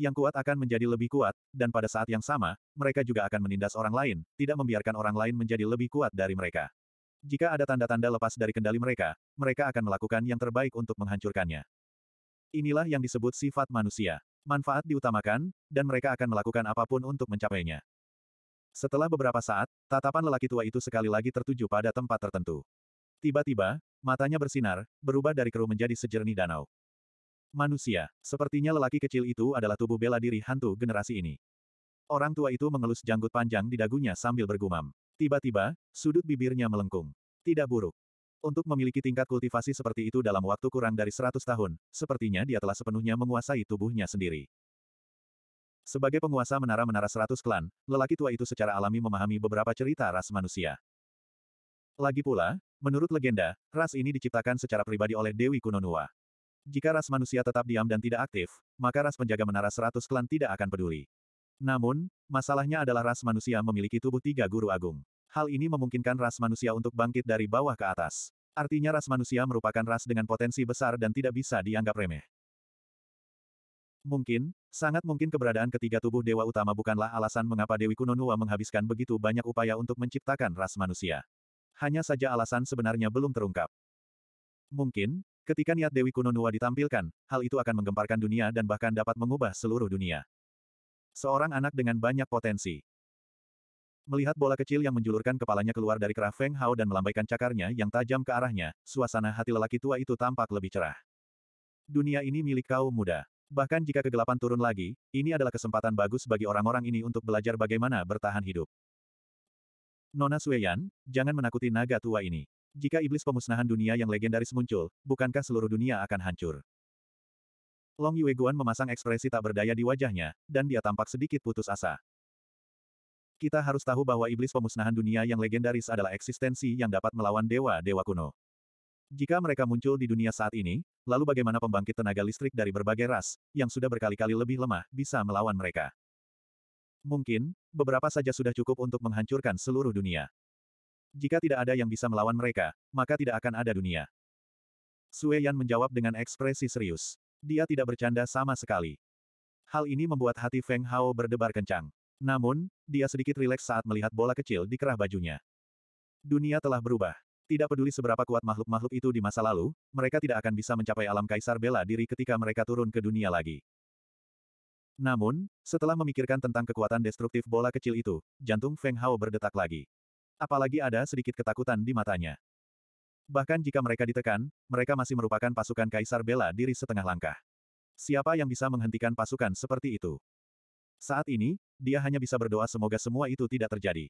Yang kuat akan menjadi lebih kuat, dan pada saat yang sama, mereka juga akan menindas orang lain, tidak membiarkan orang lain menjadi lebih kuat dari mereka. Jika ada tanda-tanda lepas dari kendali mereka, mereka akan melakukan yang terbaik untuk menghancurkannya. Inilah yang disebut sifat manusia. Manfaat diutamakan, dan mereka akan melakukan apapun untuk mencapainya. Setelah beberapa saat, tatapan lelaki tua itu sekali lagi tertuju pada tempat tertentu. Tiba-tiba, matanya bersinar, berubah dari keruh menjadi sejernih danau. Manusia, sepertinya lelaki kecil itu adalah tubuh bela diri hantu generasi ini. Orang tua itu mengelus janggut panjang di dagunya sambil bergumam. Tiba-tiba, sudut bibirnya melengkung. Tidak buruk. Untuk memiliki tingkat kultivasi seperti itu dalam waktu kurang dari 100 tahun, sepertinya dia telah sepenuhnya menguasai tubuhnya sendiri. Sebagai penguasa menara-menara 100 klan, lelaki tua itu secara alami memahami beberapa cerita ras manusia. Lagi pula, menurut legenda, ras ini diciptakan secara pribadi oleh Dewi Kunonua. Jika ras manusia tetap diam dan tidak aktif, maka ras penjaga menara 100 klan tidak akan peduli. Namun, masalahnya adalah ras manusia memiliki tubuh tiga guru agung. Hal ini memungkinkan ras manusia untuk bangkit dari bawah ke atas. Artinya ras manusia merupakan ras dengan potensi besar dan tidak bisa dianggap remeh. Mungkin, sangat mungkin keberadaan ketiga tubuh dewa utama bukanlah alasan mengapa Dewi Kuno Nua menghabiskan begitu banyak upaya untuk menciptakan ras manusia. Hanya saja alasan sebenarnya belum terungkap. Mungkin, ketika niat Dewi Kuno Nua ditampilkan, hal itu akan menggemparkan dunia dan bahkan dapat mengubah seluruh dunia. Seorang anak dengan banyak potensi. Melihat bola kecil yang menjulurkan kepalanya keluar dari kerah Feng Hao dan melambaikan cakarnya yang tajam ke arahnya, suasana hati lelaki tua itu tampak lebih cerah. Dunia ini milik kaum muda. Bahkan jika kegelapan turun lagi, ini adalah kesempatan bagus bagi orang-orang ini untuk belajar bagaimana bertahan hidup. Nona Sueyan, jangan menakuti naga tua ini. Jika iblis pemusnahan dunia yang legendaris muncul, bukankah seluruh dunia akan hancur? Long Yue Guan memasang ekspresi tak berdaya di wajahnya, dan dia tampak sedikit putus asa. Kita harus tahu bahwa iblis pemusnahan dunia yang legendaris adalah eksistensi yang dapat melawan dewa-dewa kuno. Jika mereka muncul di dunia saat ini, lalu bagaimana pembangkit tenaga listrik dari berbagai ras, yang sudah berkali-kali lebih lemah, bisa melawan mereka? Mungkin, beberapa saja sudah cukup untuk menghancurkan seluruh dunia. Jika tidak ada yang bisa melawan mereka, maka tidak akan ada dunia. Sue Yan menjawab dengan ekspresi serius. Dia tidak bercanda sama sekali. Hal ini membuat hati Feng Hao berdebar kencang. Namun, dia sedikit rileks saat melihat bola kecil di kerah bajunya. Dunia telah berubah. Tidak peduli seberapa kuat makhluk-makhluk itu di masa lalu, mereka tidak akan bisa mencapai alam kaisar bela diri ketika mereka turun ke dunia lagi. Namun, setelah memikirkan tentang kekuatan destruktif bola kecil itu, jantung Feng Hao berdetak lagi. Apalagi ada sedikit ketakutan di matanya. Bahkan jika mereka ditekan, mereka masih merupakan pasukan kaisar bela diri setengah langkah. Siapa yang bisa menghentikan pasukan seperti itu? Saat ini, dia hanya bisa berdoa semoga semua itu tidak terjadi.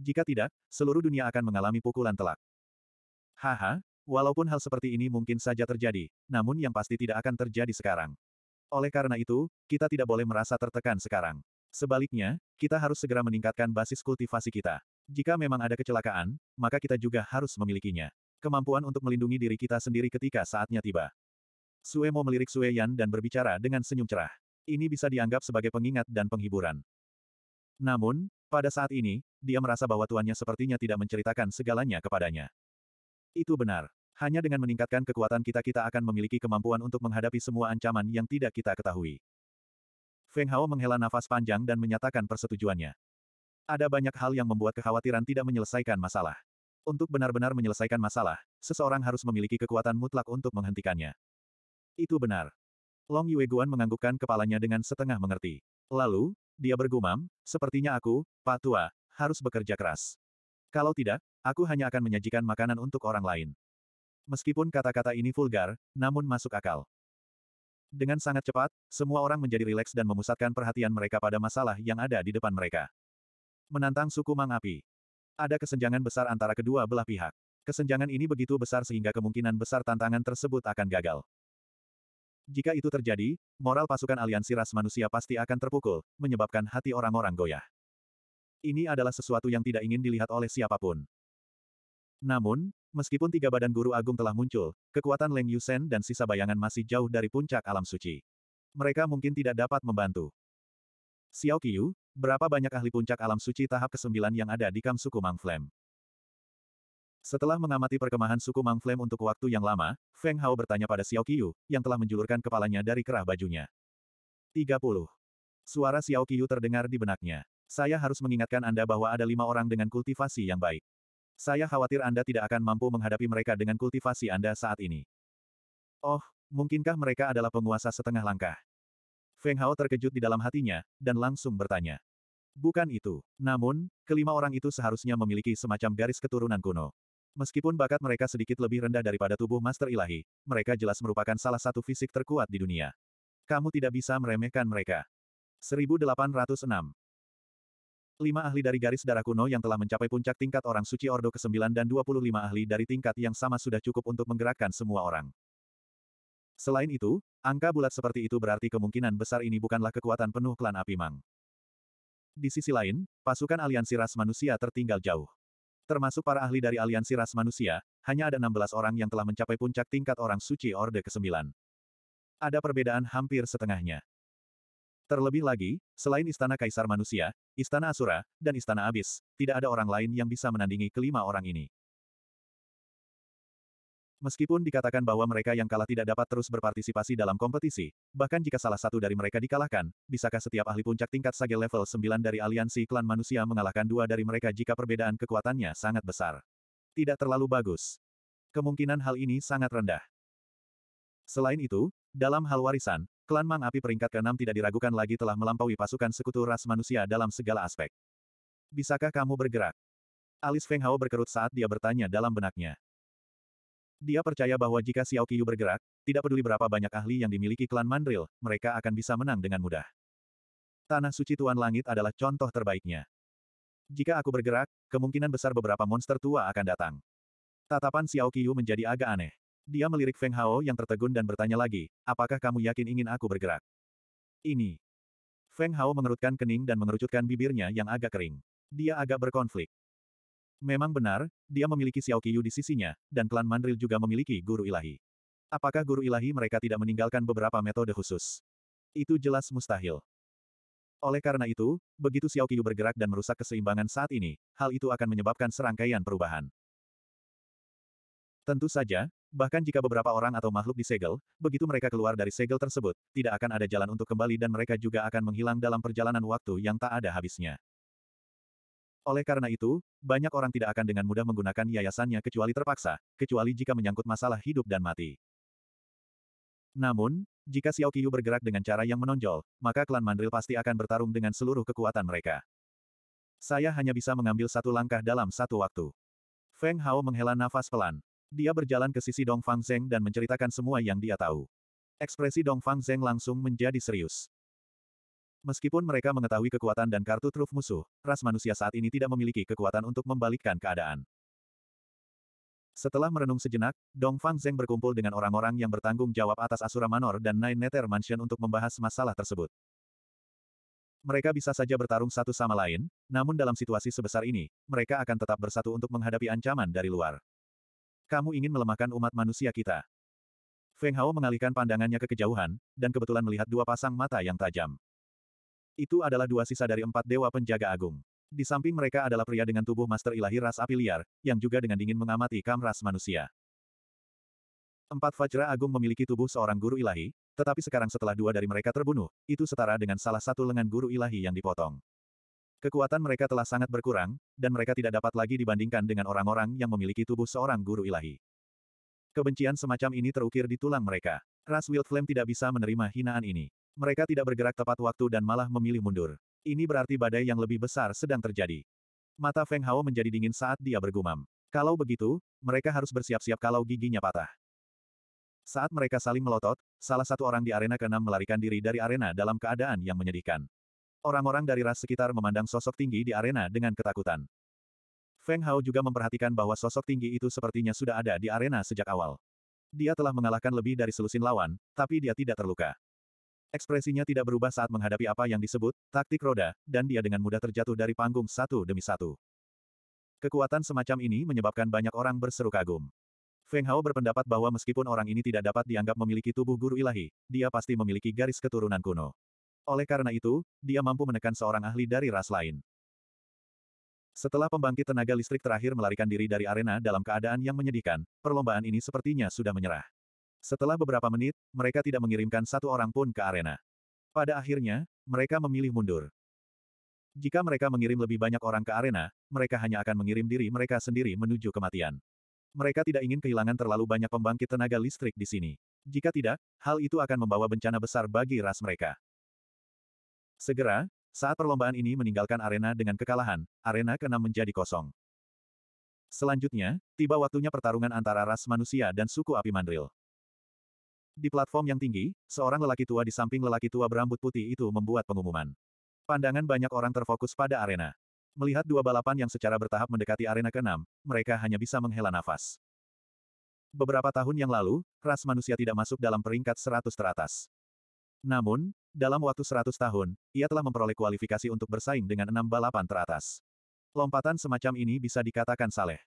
Jika tidak, seluruh dunia akan mengalami pukulan telak. Haha, walaupun hal seperti ini mungkin saja terjadi, namun yang pasti tidak akan terjadi sekarang. Oleh karena itu, kita tidak boleh merasa tertekan sekarang. Sebaliknya, kita harus segera meningkatkan basis kultivasi kita. Jika memang ada kecelakaan, maka kita juga harus memilikinya. Kemampuan untuk melindungi diri kita sendiri ketika saatnya tiba. Sue Suemo melirik Sue Yan dan berbicara dengan senyum cerah. Ini bisa dianggap sebagai pengingat dan penghiburan. Namun, pada saat ini, dia merasa bahwa tuannya sepertinya tidak menceritakan segalanya kepadanya. Itu benar. Hanya dengan meningkatkan kekuatan kita kita akan memiliki kemampuan untuk menghadapi semua ancaman yang tidak kita ketahui. Feng Hao menghela nafas panjang dan menyatakan persetujuannya. Ada banyak hal yang membuat kekhawatiran tidak menyelesaikan masalah. Untuk benar-benar menyelesaikan masalah, seseorang harus memiliki kekuatan mutlak untuk menghentikannya. Itu benar. Long Yueguan menganggukkan kepalanya dengan setengah mengerti. Lalu, dia bergumam, sepertinya aku, Pak Tua, harus bekerja keras. Kalau tidak, aku hanya akan menyajikan makanan untuk orang lain. Meskipun kata-kata ini vulgar, namun masuk akal. Dengan sangat cepat, semua orang menjadi rileks dan memusatkan perhatian mereka pada masalah yang ada di depan mereka. Menantang suku Mang Api. Ada kesenjangan besar antara kedua belah pihak. Kesenjangan ini begitu besar sehingga kemungkinan besar tantangan tersebut akan gagal. Jika itu terjadi, moral pasukan aliansi ras manusia pasti akan terpukul, menyebabkan hati orang-orang goyah. Ini adalah sesuatu yang tidak ingin dilihat oleh siapapun. Namun, meskipun tiga badan guru agung telah muncul, kekuatan Leng Yusen dan sisa bayangan masih jauh dari puncak alam suci. Mereka mungkin tidak dapat membantu. Xiao Qiu, berapa banyak ahli puncak alam suci tahap ke-9 yang ada di Kamsuku Mangflem? Setelah mengamati perkemahan suku Mang Flame untuk waktu yang lama, Feng Hao bertanya pada Xiao Qiyu, yang telah menjulurkan kepalanya dari kerah bajunya. 30. Suara Xiao Qiyu terdengar di benaknya. Saya harus mengingatkan Anda bahwa ada lima orang dengan kultivasi yang baik. Saya khawatir Anda tidak akan mampu menghadapi mereka dengan kultivasi Anda saat ini. Oh, mungkinkah mereka adalah penguasa setengah langkah? Feng Hao terkejut di dalam hatinya, dan langsung bertanya. Bukan itu. Namun, kelima orang itu seharusnya memiliki semacam garis keturunan kuno. Meskipun bakat mereka sedikit lebih rendah daripada tubuh Master Ilahi, mereka jelas merupakan salah satu fisik terkuat di dunia. Kamu tidak bisa meremehkan mereka. 1806 Lima ahli dari garis darah kuno yang telah mencapai puncak tingkat orang suci Ordo ke-9 dan 25 ahli dari tingkat yang sama sudah cukup untuk menggerakkan semua orang. Selain itu, angka bulat seperti itu berarti kemungkinan besar ini bukanlah kekuatan penuh klan api Mang. Di sisi lain, pasukan aliansi ras manusia tertinggal jauh. Termasuk para ahli dari aliansi ras manusia, hanya ada 16 orang yang telah mencapai puncak tingkat orang suci Orde ke-9. Ada perbedaan hampir setengahnya. Terlebih lagi, selain Istana Kaisar Manusia, Istana Asura, dan Istana Abis, tidak ada orang lain yang bisa menandingi kelima orang ini. Meskipun dikatakan bahwa mereka yang kalah tidak dapat terus berpartisipasi dalam kompetisi, bahkan jika salah satu dari mereka dikalahkan, bisakah setiap ahli puncak tingkat sage level 9 dari aliansi klan manusia mengalahkan dua dari mereka jika perbedaan kekuatannya sangat besar? Tidak terlalu bagus. Kemungkinan hal ini sangat rendah. Selain itu, dalam hal warisan, klan Mang Api peringkat ke-6 tidak diragukan lagi telah melampaui pasukan sekutu ras manusia dalam segala aspek. Bisakah kamu bergerak? Alis Feng Hao berkerut saat dia bertanya dalam benaknya. Dia percaya bahwa jika Xiao Qiyu bergerak, tidak peduli berapa banyak ahli yang dimiliki klan Mandril, mereka akan bisa menang dengan mudah. Tanah suci Tuan Langit adalah contoh terbaiknya. Jika aku bergerak, kemungkinan besar beberapa monster tua akan datang. Tatapan Xiao Qiyu menjadi agak aneh. Dia melirik Feng Hao yang tertegun dan bertanya lagi, apakah kamu yakin ingin aku bergerak? Ini. Feng Hao mengerutkan kening dan mengerucutkan bibirnya yang agak kering. Dia agak berkonflik. Memang benar, dia memiliki Xiao Qiyu di sisinya, dan klan Mandril juga memiliki guru ilahi. Apakah guru ilahi mereka tidak meninggalkan beberapa metode khusus? Itu jelas mustahil. Oleh karena itu, begitu Xiao Qiyu bergerak dan merusak keseimbangan saat ini, hal itu akan menyebabkan serangkaian perubahan. Tentu saja, bahkan jika beberapa orang atau makhluk disegel, begitu mereka keluar dari segel tersebut, tidak akan ada jalan untuk kembali dan mereka juga akan menghilang dalam perjalanan waktu yang tak ada habisnya. Oleh karena itu, banyak orang tidak akan dengan mudah menggunakan yayasannya kecuali terpaksa, kecuali jika menyangkut masalah hidup dan mati. Namun, jika Xiao Qiyu bergerak dengan cara yang menonjol, maka klan Mandril pasti akan bertarung dengan seluruh kekuatan mereka. Saya hanya bisa mengambil satu langkah dalam satu waktu. Feng Hao menghela nafas pelan. Dia berjalan ke sisi Dong Fang Zeng dan menceritakan semua yang dia tahu. Ekspresi Dong Fang Zeng langsung menjadi serius. Meskipun mereka mengetahui kekuatan dan kartu truf musuh, ras manusia saat ini tidak memiliki kekuatan untuk membalikkan keadaan. Setelah merenung sejenak, Dong Fang Zeng berkumpul dengan orang-orang yang bertanggung jawab atas Asura Manor dan Nine Nether Mansion untuk membahas masalah tersebut. Mereka bisa saja bertarung satu sama lain, namun dalam situasi sebesar ini, mereka akan tetap bersatu untuk menghadapi ancaman dari luar. Kamu ingin melemahkan umat manusia kita. Feng Hao mengalihkan pandangannya ke kejauhan, dan kebetulan melihat dua pasang mata yang tajam. Itu adalah dua sisa dari empat dewa penjaga agung. Di samping mereka adalah pria dengan tubuh master ilahi ras api liar, yang juga dengan dingin mengamati kam ras manusia. Empat Fajra Agung memiliki tubuh seorang guru ilahi, tetapi sekarang setelah dua dari mereka terbunuh, itu setara dengan salah satu lengan guru ilahi yang dipotong. Kekuatan mereka telah sangat berkurang, dan mereka tidak dapat lagi dibandingkan dengan orang-orang yang memiliki tubuh seorang guru ilahi. Kebencian semacam ini terukir di tulang mereka. Ras Wild Flame tidak bisa menerima hinaan ini. Mereka tidak bergerak tepat waktu dan malah memilih mundur. Ini berarti badai yang lebih besar sedang terjadi. Mata Feng Hao menjadi dingin saat dia bergumam. Kalau begitu, mereka harus bersiap-siap kalau giginya patah. Saat mereka saling melotot, salah satu orang di arena ke-6 melarikan diri dari arena dalam keadaan yang menyedihkan. Orang-orang dari ras sekitar memandang sosok tinggi di arena dengan ketakutan. Feng Hao juga memperhatikan bahwa sosok tinggi itu sepertinya sudah ada di arena sejak awal. Dia telah mengalahkan lebih dari selusin lawan, tapi dia tidak terluka. Ekspresinya tidak berubah saat menghadapi apa yang disebut taktik roda, dan dia dengan mudah terjatuh dari panggung satu demi satu. Kekuatan semacam ini menyebabkan banyak orang berseru kagum. Feng Hao berpendapat bahwa meskipun orang ini tidak dapat dianggap memiliki tubuh guru ilahi, dia pasti memiliki garis keturunan kuno. Oleh karena itu, dia mampu menekan seorang ahli dari ras lain. Setelah pembangkit tenaga listrik terakhir melarikan diri dari arena dalam keadaan yang menyedihkan, perlombaan ini sepertinya sudah menyerah. Setelah beberapa menit, mereka tidak mengirimkan satu orang pun ke arena. Pada akhirnya, mereka memilih mundur. Jika mereka mengirim lebih banyak orang ke arena, mereka hanya akan mengirim diri mereka sendiri menuju kematian. Mereka tidak ingin kehilangan terlalu banyak pembangkit tenaga listrik di sini. Jika tidak, hal itu akan membawa bencana besar bagi ras mereka. Segera, saat perlombaan ini meninggalkan arena dengan kekalahan, arena ke menjadi kosong. Selanjutnya, tiba waktunya pertarungan antara ras manusia dan suku api mandril. Di platform yang tinggi, seorang lelaki tua di samping lelaki tua berambut putih itu membuat pengumuman. Pandangan banyak orang terfokus pada arena. Melihat dua balapan yang secara bertahap mendekati arena ke-6, mereka hanya bisa menghela nafas. Beberapa tahun yang lalu, ras manusia tidak masuk dalam peringkat 100 teratas. Namun, dalam waktu 100 tahun, ia telah memperoleh kualifikasi untuk bersaing dengan enam balapan teratas. Lompatan semacam ini bisa dikatakan saleh.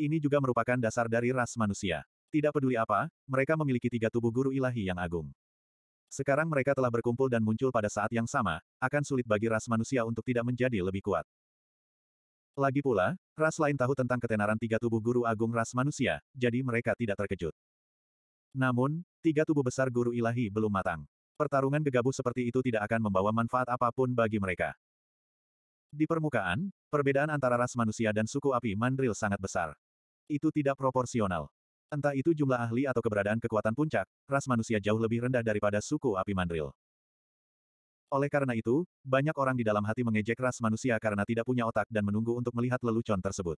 Ini juga merupakan dasar dari ras manusia. Tidak peduli apa, mereka memiliki tiga tubuh guru ilahi yang agung. Sekarang mereka telah berkumpul dan muncul pada saat yang sama, akan sulit bagi ras manusia untuk tidak menjadi lebih kuat. Lagi pula, ras lain tahu tentang ketenaran tiga tubuh guru agung ras manusia, jadi mereka tidak terkejut. Namun, tiga tubuh besar guru ilahi belum matang. Pertarungan gegabah seperti itu tidak akan membawa manfaat apapun bagi mereka. Di permukaan, perbedaan antara ras manusia dan suku api mandril sangat besar. Itu tidak proporsional. Entah itu jumlah ahli atau keberadaan kekuatan puncak, ras manusia jauh lebih rendah daripada suku api mandril. Oleh karena itu, banyak orang di dalam hati mengejek ras manusia karena tidak punya otak dan menunggu untuk melihat lelucon tersebut.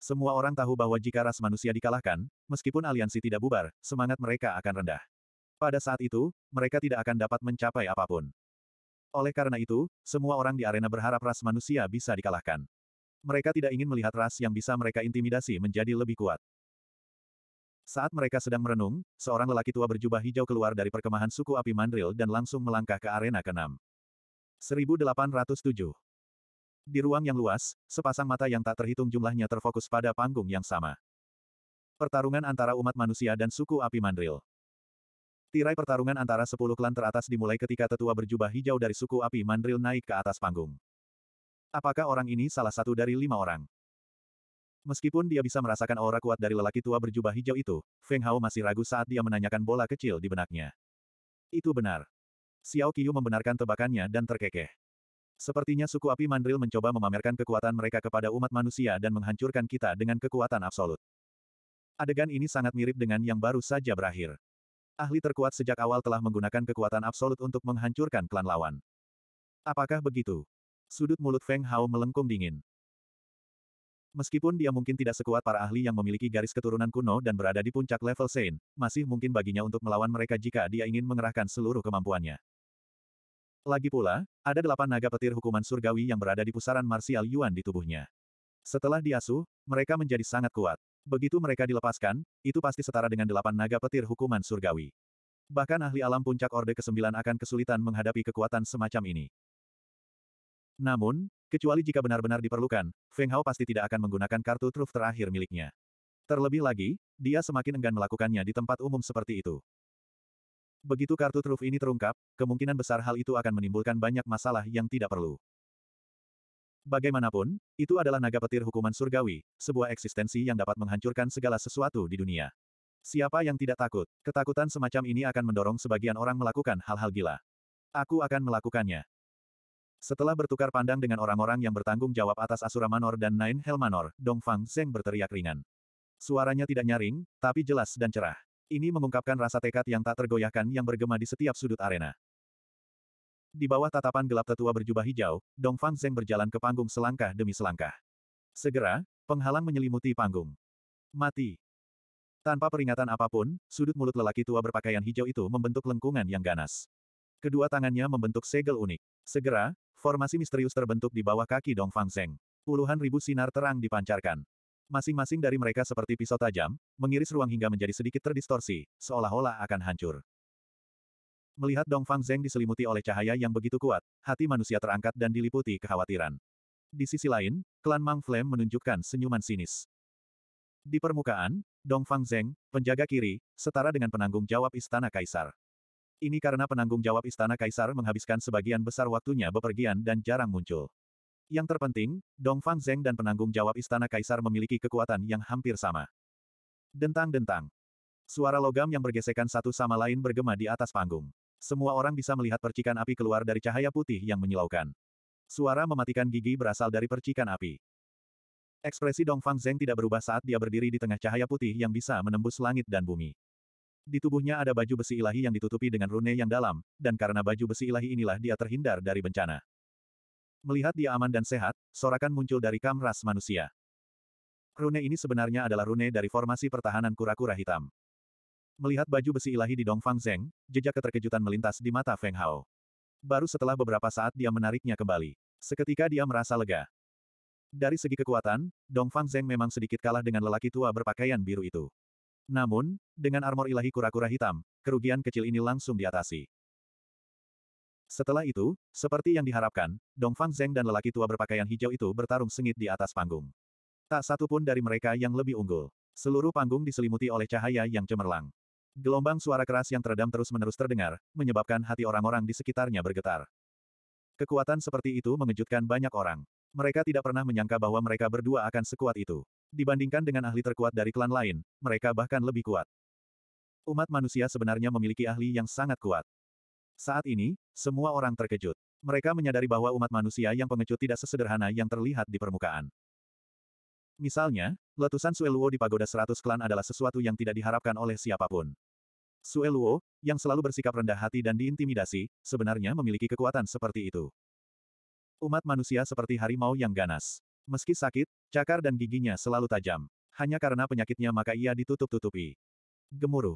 Semua orang tahu bahwa jika ras manusia dikalahkan, meskipun aliansi tidak bubar, semangat mereka akan rendah. Pada saat itu, mereka tidak akan dapat mencapai apapun. Oleh karena itu, semua orang di arena berharap ras manusia bisa dikalahkan. Mereka tidak ingin melihat ras yang bisa mereka intimidasi menjadi lebih kuat. Saat mereka sedang merenung, seorang lelaki tua berjubah hijau keluar dari perkemahan suku api mandril dan langsung melangkah ke arena keenam. 1807. Di ruang yang luas, sepasang mata yang tak terhitung jumlahnya terfokus pada panggung yang sama. Pertarungan antara umat manusia dan suku api mandril. Tirai pertarungan antara sepuluh klan teratas dimulai ketika tetua berjubah hijau dari suku api mandril naik ke atas panggung. Apakah orang ini salah satu dari lima orang? Meskipun dia bisa merasakan aura kuat dari lelaki tua berjubah hijau itu, Feng Hao masih ragu saat dia menanyakan bola kecil di benaknya. Itu benar. Xiao Qiu membenarkan tebakannya dan terkekeh. Sepertinya suku api mandril mencoba memamerkan kekuatan mereka kepada umat manusia dan menghancurkan kita dengan kekuatan absolut. Adegan ini sangat mirip dengan yang baru saja berakhir. Ahli terkuat sejak awal telah menggunakan kekuatan absolut untuk menghancurkan klan lawan. Apakah begitu? Sudut mulut Feng Hao melengkung dingin. Meskipun dia mungkin tidak sekuat para ahli yang memiliki garis keturunan kuno dan berada di puncak level Saint, masih mungkin baginya untuk melawan mereka jika dia ingin mengerahkan seluruh kemampuannya. Lagi pula, ada delapan naga petir hukuman surgawi yang berada di pusaran martial Yuan di tubuhnya. Setelah diasuh, mereka menjadi sangat kuat. Begitu mereka dilepaskan, itu pasti setara dengan delapan naga petir hukuman surgawi. Bahkan ahli alam puncak Orde ke-9 akan kesulitan menghadapi kekuatan semacam ini. Namun, kecuali jika benar-benar diperlukan, Feng Hao pasti tidak akan menggunakan kartu truf terakhir miliknya. Terlebih lagi, dia semakin enggan melakukannya di tempat umum seperti itu. Begitu kartu truf ini terungkap, kemungkinan besar hal itu akan menimbulkan banyak masalah yang tidak perlu. Bagaimanapun, itu adalah naga petir hukuman surgawi, sebuah eksistensi yang dapat menghancurkan segala sesuatu di dunia. Siapa yang tidak takut? Ketakutan semacam ini akan mendorong sebagian orang melakukan hal-hal gila. Aku akan melakukannya. Setelah bertukar pandang dengan orang-orang yang bertanggung jawab atas Asura Manor dan Nine Hell Manor, Dongfang Zeng berteriak ringan. Suaranya tidak nyaring, tapi jelas dan cerah. Ini mengungkapkan rasa tekad yang tak tergoyahkan yang bergema di setiap sudut arena. Di bawah tatapan gelap tetua berjubah hijau, Dongfang Zeng berjalan ke panggung selangkah demi selangkah. Segera, penghalang menyelimuti panggung. Mati. Tanpa peringatan apapun, sudut mulut lelaki tua berpakaian hijau itu membentuk lengkungan yang ganas. Kedua tangannya membentuk segel unik. Segera, Formasi misterius terbentuk di bawah kaki Dong Fang Zeng. Puluhan ribu sinar terang dipancarkan. Masing-masing dari mereka seperti pisau tajam, mengiris ruang hingga menjadi sedikit terdistorsi, seolah-olah akan hancur. Melihat Dong Fang Zeng diselimuti oleh cahaya yang begitu kuat, hati manusia terangkat dan diliputi kekhawatiran. Di sisi lain, klan Mang Flame menunjukkan senyuman sinis. Di permukaan, Dong Fang Zeng, penjaga kiri, setara dengan penanggung jawab Istana Kaisar. Ini karena penanggung jawab istana kaisar menghabiskan sebagian besar waktunya bepergian dan jarang muncul. Yang terpenting, Dong Fang Zeng dan penanggung jawab istana kaisar memiliki kekuatan yang hampir sama. Dentang-dentang. Suara logam yang bergesekan satu sama lain bergema di atas panggung. Semua orang bisa melihat percikan api keluar dari cahaya putih yang menyilaukan. Suara mematikan gigi berasal dari percikan api. Ekspresi Dong Fang Zeng tidak berubah saat dia berdiri di tengah cahaya putih yang bisa menembus langit dan bumi. Di tubuhnya ada baju besi ilahi yang ditutupi dengan rune yang dalam, dan karena baju besi ilahi inilah dia terhindar dari bencana. Melihat dia aman dan sehat, sorakan muncul dari kamras manusia. Rune ini sebenarnya adalah rune dari formasi pertahanan kura-kura hitam. Melihat baju besi ilahi di Dongfang Zeng, jejak keterkejutan melintas di mata Feng Hao. Baru setelah beberapa saat dia menariknya kembali. Seketika dia merasa lega. Dari segi kekuatan, Dongfang Zeng memang sedikit kalah dengan lelaki tua berpakaian biru itu. Namun, dengan armor ilahi kura-kura hitam, kerugian kecil ini langsung diatasi. Setelah itu, seperti yang diharapkan, Dongfang Zeng dan lelaki tua berpakaian hijau itu bertarung sengit di atas panggung. Tak satu pun dari mereka yang lebih unggul. Seluruh panggung diselimuti oleh cahaya yang cemerlang. Gelombang suara keras yang teredam terus-menerus terdengar, menyebabkan hati orang-orang di sekitarnya bergetar. Kekuatan seperti itu mengejutkan banyak orang. Mereka tidak pernah menyangka bahwa mereka berdua akan sekuat itu. Dibandingkan dengan ahli terkuat dari klan lain, mereka bahkan lebih kuat. Umat manusia sebenarnya memiliki ahli yang sangat kuat. Saat ini, semua orang terkejut. Mereka menyadari bahwa umat manusia yang pengecut tidak sesederhana yang terlihat di permukaan. Misalnya, letusan Sueluo di Pagoda Seratus Klan adalah sesuatu yang tidak diharapkan oleh siapapun. Sueluo, yang selalu bersikap rendah hati dan diintimidasi, sebenarnya memiliki kekuatan seperti itu. Umat manusia seperti harimau yang ganas. Meski sakit, cakar dan giginya selalu tajam. Hanya karena penyakitnya maka ia ditutup-tutupi. Gemuruh.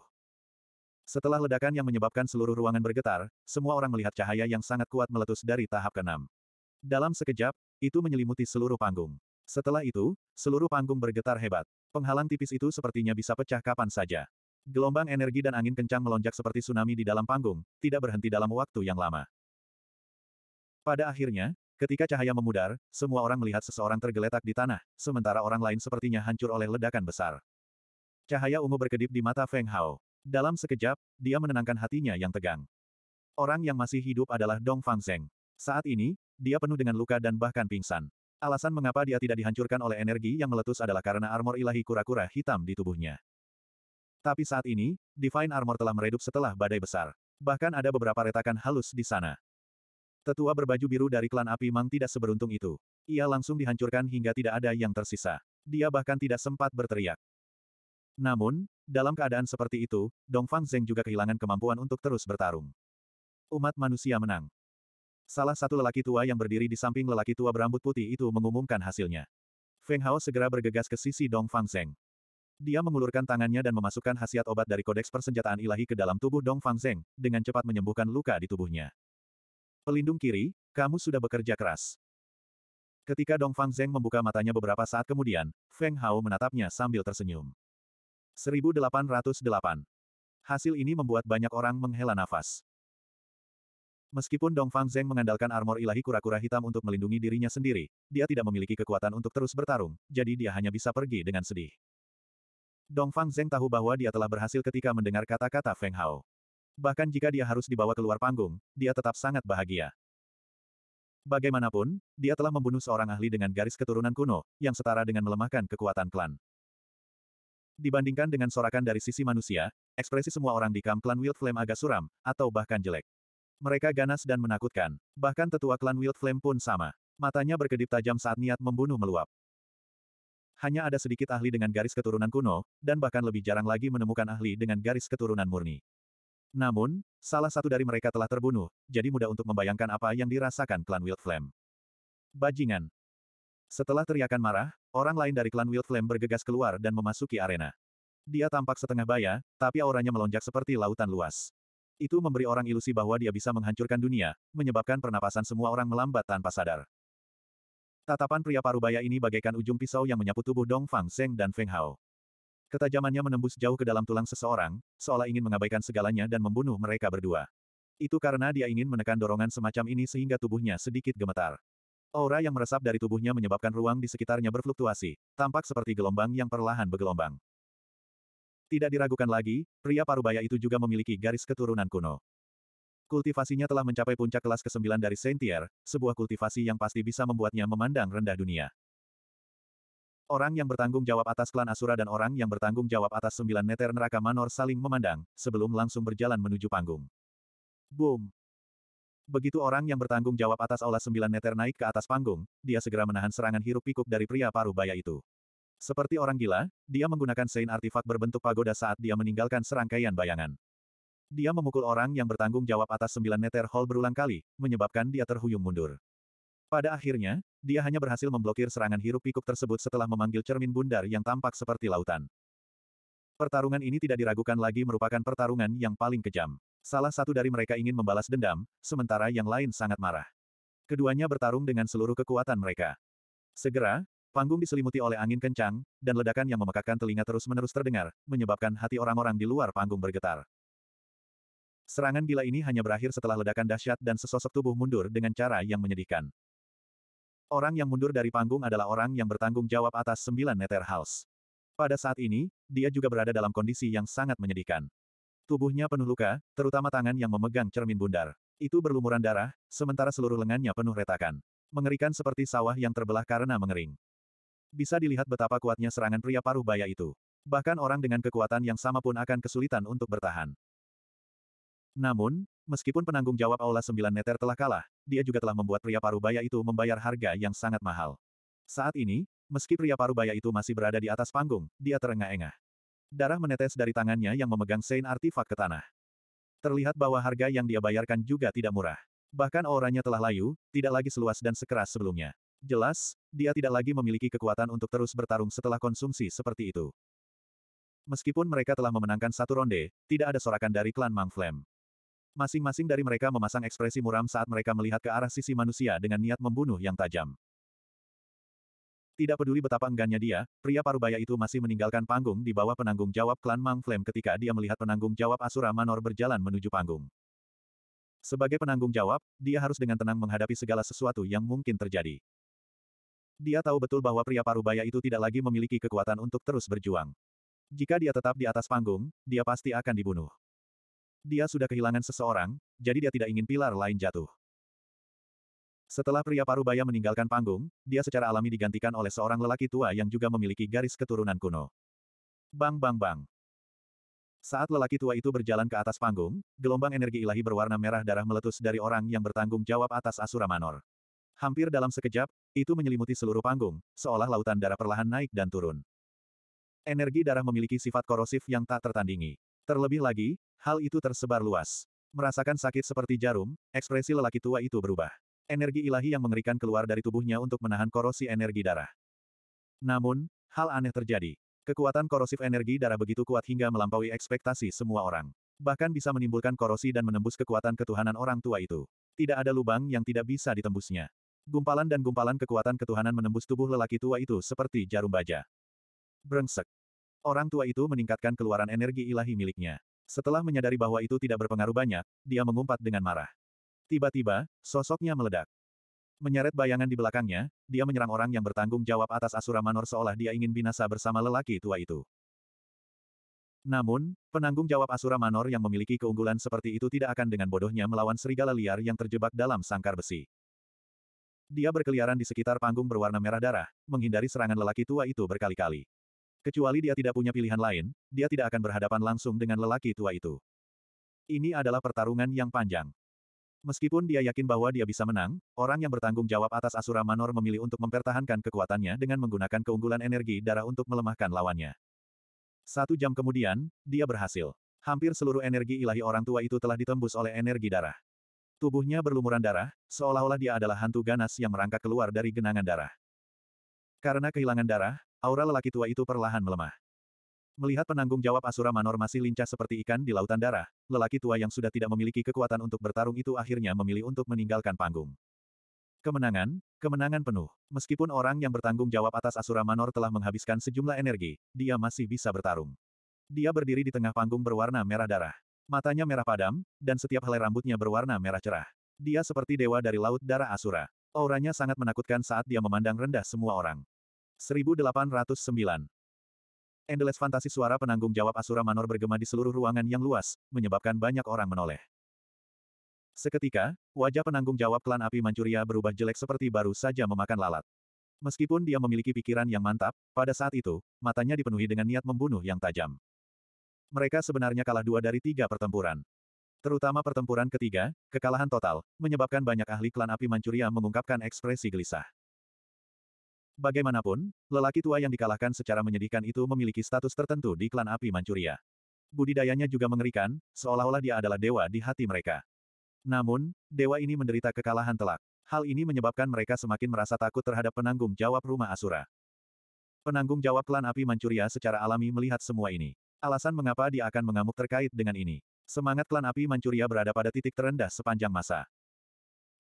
Setelah ledakan yang menyebabkan seluruh ruangan bergetar, semua orang melihat cahaya yang sangat kuat meletus dari tahap keenam. Dalam sekejap, itu menyelimuti seluruh panggung. Setelah itu, seluruh panggung bergetar hebat. Penghalang tipis itu sepertinya bisa pecah kapan saja. Gelombang energi dan angin kencang melonjak seperti tsunami di dalam panggung, tidak berhenti dalam waktu yang lama. Pada akhirnya, Ketika cahaya memudar, semua orang melihat seseorang tergeletak di tanah, sementara orang lain sepertinya hancur oleh ledakan besar. Cahaya ungu berkedip di mata Feng Hao. Dalam sekejap, dia menenangkan hatinya yang tegang. Orang yang masih hidup adalah Dong Fang Zeng. Saat ini, dia penuh dengan luka dan bahkan pingsan. Alasan mengapa dia tidak dihancurkan oleh energi yang meletus adalah karena armor ilahi kura-kura hitam di tubuhnya. Tapi saat ini, Divine Armor telah meredup setelah badai besar. Bahkan ada beberapa retakan halus di sana. Tetua berbaju biru dari klan api Mang tidak seberuntung itu. Ia langsung dihancurkan hingga tidak ada yang tersisa. Dia bahkan tidak sempat berteriak. Namun, dalam keadaan seperti itu, Dongfang Zeng juga kehilangan kemampuan untuk terus bertarung. Umat manusia menang. Salah satu lelaki tua yang berdiri di samping lelaki tua berambut putih itu mengumumkan hasilnya. Feng Hao segera bergegas ke sisi Dong Fang Zeng. Dia mengulurkan tangannya dan memasukkan khasiat obat dari kodeks persenjataan ilahi ke dalam tubuh Dong Fang Zeng, dengan cepat menyembuhkan luka di tubuhnya. Pelindung kiri, kamu sudah bekerja keras. Ketika Dong Fang Zeng membuka matanya beberapa saat kemudian, Feng Hao menatapnya sambil tersenyum. 1808. Hasil ini membuat banyak orang menghela nafas. Meskipun Dong Fang Zeng mengandalkan armor ilahi kura-kura hitam untuk melindungi dirinya sendiri, dia tidak memiliki kekuatan untuk terus bertarung, jadi dia hanya bisa pergi dengan sedih. Dong Fang Zeng tahu bahwa dia telah berhasil ketika mendengar kata-kata Feng Hao. Bahkan jika dia harus dibawa keluar panggung, dia tetap sangat bahagia. Bagaimanapun, dia telah membunuh seorang ahli dengan garis keturunan kuno, yang setara dengan melemahkan kekuatan klan. Dibandingkan dengan sorakan dari sisi manusia, ekspresi semua orang di kamp klan Wild Flame agak suram, atau bahkan jelek. Mereka ganas dan menakutkan, bahkan tetua klan Wild Flame pun sama. Matanya berkedip tajam saat niat membunuh meluap hanya ada sedikit ahli dengan garis keturunan kuno, dan bahkan lebih jarang lagi menemukan ahli dengan garis keturunan murni. Namun, salah satu dari mereka telah terbunuh, jadi mudah untuk membayangkan apa yang dirasakan klan Wild Flame. Bajingan. Setelah teriakan marah, orang lain dari klan Wild Flame bergegas keluar dan memasuki arena. Dia tampak setengah baya, tapi auranya melonjak seperti lautan luas. Itu memberi orang ilusi bahwa dia bisa menghancurkan dunia, menyebabkan pernapasan semua orang melambat tanpa sadar. Tatapan pria parubaya ini bagaikan ujung pisau yang menyapu tubuh Dong Fang Seng dan Feng Hao. Ketajamannya menembus jauh ke dalam tulang seseorang, seolah ingin mengabaikan segalanya dan membunuh mereka berdua. Itu karena dia ingin menekan dorongan semacam ini sehingga tubuhnya sedikit gemetar. Aura yang meresap dari tubuhnya menyebabkan ruang di sekitarnya berfluktuasi, tampak seperti gelombang yang perlahan bergelombang. Tidak diragukan lagi, pria parubaya itu juga memiliki garis keturunan kuno. Kultivasinya telah mencapai puncak kelas ke-9 dari Saint Tier, sebuah kultivasi yang pasti bisa membuatnya memandang rendah dunia. Orang yang bertanggung jawab atas klan Asura dan orang yang bertanggung jawab atas sembilan neter neraka Manor saling memandang, sebelum langsung berjalan menuju panggung. Boom! Begitu orang yang bertanggung jawab atas aula sembilan neter naik ke atas panggung, dia segera menahan serangan hiruk pikuk dari pria paruh baya itu. Seperti orang gila, dia menggunakan sein artefak berbentuk pagoda saat dia meninggalkan serangkaian bayangan. Dia memukul orang yang bertanggung jawab atas sembilan neter hall berulang kali, menyebabkan dia terhuyung mundur. Pada akhirnya, dia hanya berhasil memblokir serangan hiruk-pikuk tersebut setelah memanggil cermin bundar yang tampak seperti lautan. Pertarungan ini tidak diragukan lagi merupakan pertarungan yang paling kejam. Salah satu dari mereka ingin membalas dendam, sementara yang lain sangat marah. Keduanya bertarung dengan seluruh kekuatan mereka. Segera, panggung diselimuti oleh angin kencang, dan ledakan yang memekakkan telinga terus-menerus terdengar, menyebabkan hati orang-orang di luar panggung bergetar. Serangan gila ini hanya berakhir setelah ledakan dahsyat dan sesosok tubuh mundur dengan cara yang menyedihkan. Orang yang mundur dari panggung adalah orang yang bertanggung jawab atas sembilan Nether house. Pada saat ini, dia juga berada dalam kondisi yang sangat menyedihkan. Tubuhnya penuh luka, terutama tangan yang memegang cermin bundar. Itu berlumuran darah, sementara seluruh lengannya penuh retakan. Mengerikan seperti sawah yang terbelah karena mengering. Bisa dilihat betapa kuatnya serangan pria paruh baya itu. Bahkan orang dengan kekuatan yang sama pun akan kesulitan untuk bertahan. Namun, Meskipun penanggung jawab Aula Sembilan Neter telah kalah, dia juga telah membuat pria parubaya itu membayar harga yang sangat mahal. Saat ini, meski pria parubaya itu masih berada di atas panggung, dia terengah-engah. Darah menetes dari tangannya yang memegang Sein artifak ke tanah. Terlihat bahwa harga yang dia bayarkan juga tidak murah. Bahkan auranya telah layu, tidak lagi seluas dan sekeras sebelumnya. Jelas, dia tidak lagi memiliki kekuatan untuk terus bertarung setelah konsumsi seperti itu. Meskipun mereka telah memenangkan satu ronde, tidak ada sorakan dari klan Mang Flem. Masing-masing dari mereka memasang ekspresi muram saat mereka melihat ke arah sisi manusia dengan niat membunuh yang tajam. Tidak peduli betapa enggannya dia, pria parubaya itu masih meninggalkan panggung di bawah penanggung jawab klan Mang Flame ketika dia melihat penanggung jawab Asura Manor berjalan menuju panggung. Sebagai penanggung jawab, dia harus dengan tenang menghadapi segala sesuatu yang mungkin terjadi. Dia tahu betul bahwa pria parubaya itu tidak lagi memiliki kekuatan untuk terus berjuang. Jika dia tetap di atas panggung, dia pasti akan dibunuh. Dia sudah kehilangan seseorang, jadi dia tidak ingin pilar lain jatuh. Setelah pria parubaya meninggalkan panggung, dia secara alami digantikan oleh seorang lelaki tua yang juga memiliki garis keturunan kuno. Bang bang bang. Saat lelaki tua itu berjalan ke atas panggung, gelombang energi ilahi berwarna merah darah meletus dari orang yang bertanggung jawab atas Asura Manor. Hampir dalam sekejap, itu menyelimuti seluruh panggung, seolah lautan darah perlahan naik dan turun. Energi darah memiliki sifat korosif yang tak tertandingi. Terlebih lagi, hal itu tersebar luas. Merasakan sakit seperti jarum, ekspresi lelaki tua itu berubah. Energi ilahi yang mengerikan keluar dari tubuhnya untuk menahan korosi energi darah. Namun, hal aneh terjadi. Kekuatan korosif energi darah begitu kuat hingga melampaui ekspektasi semua orang. Bahkan bisa menimbulkan korosi dan menembus kekuatan ketuhanan orang tua itu. Tidak ada lubang yang tidak bisa ditembusnya. Gumpalan dan gumpalan kekuatan ketuhanan menembus tubuh lelaki tua itu seperti jarum baja. Brengsek. Orang tua itu meningkatkan keluaran energi ilahi miliknya. Setelah menyadari bahwa itu tidak berpengaruh banyak, dia mengumpat dengan marah. Tiba-tiba, sosoknya meledak. Menyeret bayangan di belakangnya, dia menyerang orang yang bertanggung jawab atas Asura Manor seolah dia ingin binasa bersama lelaki tua itu. Namun, penanggung jawab Asura Manor yang memiliki keunggulan seperti itu tidak akan dengan bodohnya melawan serigala liar yang terjebak dalam sangkar besi. Dia berkeliaran di sekitar panggung berwarna merah darah, menghindari serangan lelaki tua itu berkali-kali. Kecuali dia tidak punya pilihan lain, dia tidak akan berhadapan langsung dengan lelaki tua itu. Ini adalah pertarungan yang panjang. Meskipun dia yakin bahwa dia bisa menang, orang yang bertanggung jawab atas Asura Manor memilih untuk mempertahankan kekuatannya dengan menggunakan keunggulan energi darah untuk melemahkan lawannya. Satu jam kemudian, dia berhasil. Hampir seluruh energi ilahi orang tua itu telah ditembus oleh energi darah. Tubuhnya berlumuran darah, seolah-olah dia adalah hantu ganas yang merangkak keluar dari genangan darah. Karena kehilangan darah, Aura lelaki tua itu perlahan melemah. Melihat penanggung jawab Asura Manor masih lincah seperti ikan di lautan darah, lelaki tua yang sudah tidak memiliki kekuatan untuk bertarung itu akhirnya memilih untuk meninggalkan panggung. Kemenangan, kemenangan penuh. Meskipun orang yang bertanggung jawab atas Asura Manor telah menghabiskan sejumlah energi, dia masih bisa bertarung. Dia berdiri di tengah panggung berwarna merah darah. Matanya merah padam, dan setiap helai rambutnya berwarna merah cerah. Dia seperti dewa dari laut darah Asura. Auranya sangat menakutkan saat dia memandang rendah semua orang. 1809. Endless fantasi suara penanggung jawab Asura Manor bergema di seluruh ruangan yang luas, menyebabkan banyak orang menoleh. Seketika, wajah penanggung jawab klan api Manchuria berubah jelek seperti baru saja memakan lalat. Meskipun dia memiliki pikiran yang mantap, pada saat itu, matanya dipenuhi dengan niat membunuh yang tajam. Mereka sebenarnya kalah dua dari tiga pertempuran. Terutama pertempuran ketiga, kekalahan total, menyebabkan banyak ahli klan api Manchuria mengungkapkan ekspresi gelisah. Bagaimanapun, lelaki tua yang dikalahkan secara menyedihkan itu memiliki status tertentu di klan api Manchuria. Budidayanya juga mengerikan, seolah-olah dia adalah dewa di hati mereka. Namun, dewa ini menderita kekalahan telak. Hal ini menyebabkan mereka semakin merasa takut terhadap penanggung jawab rumah Asura. Penanggung jawab klan api Manchuria secara alami melihat semua ini. Alasan mengapa dia akan mengamuk terkait dengan ini. Semangat klan api Manchuria berada pada titik terendah sepanjang masa.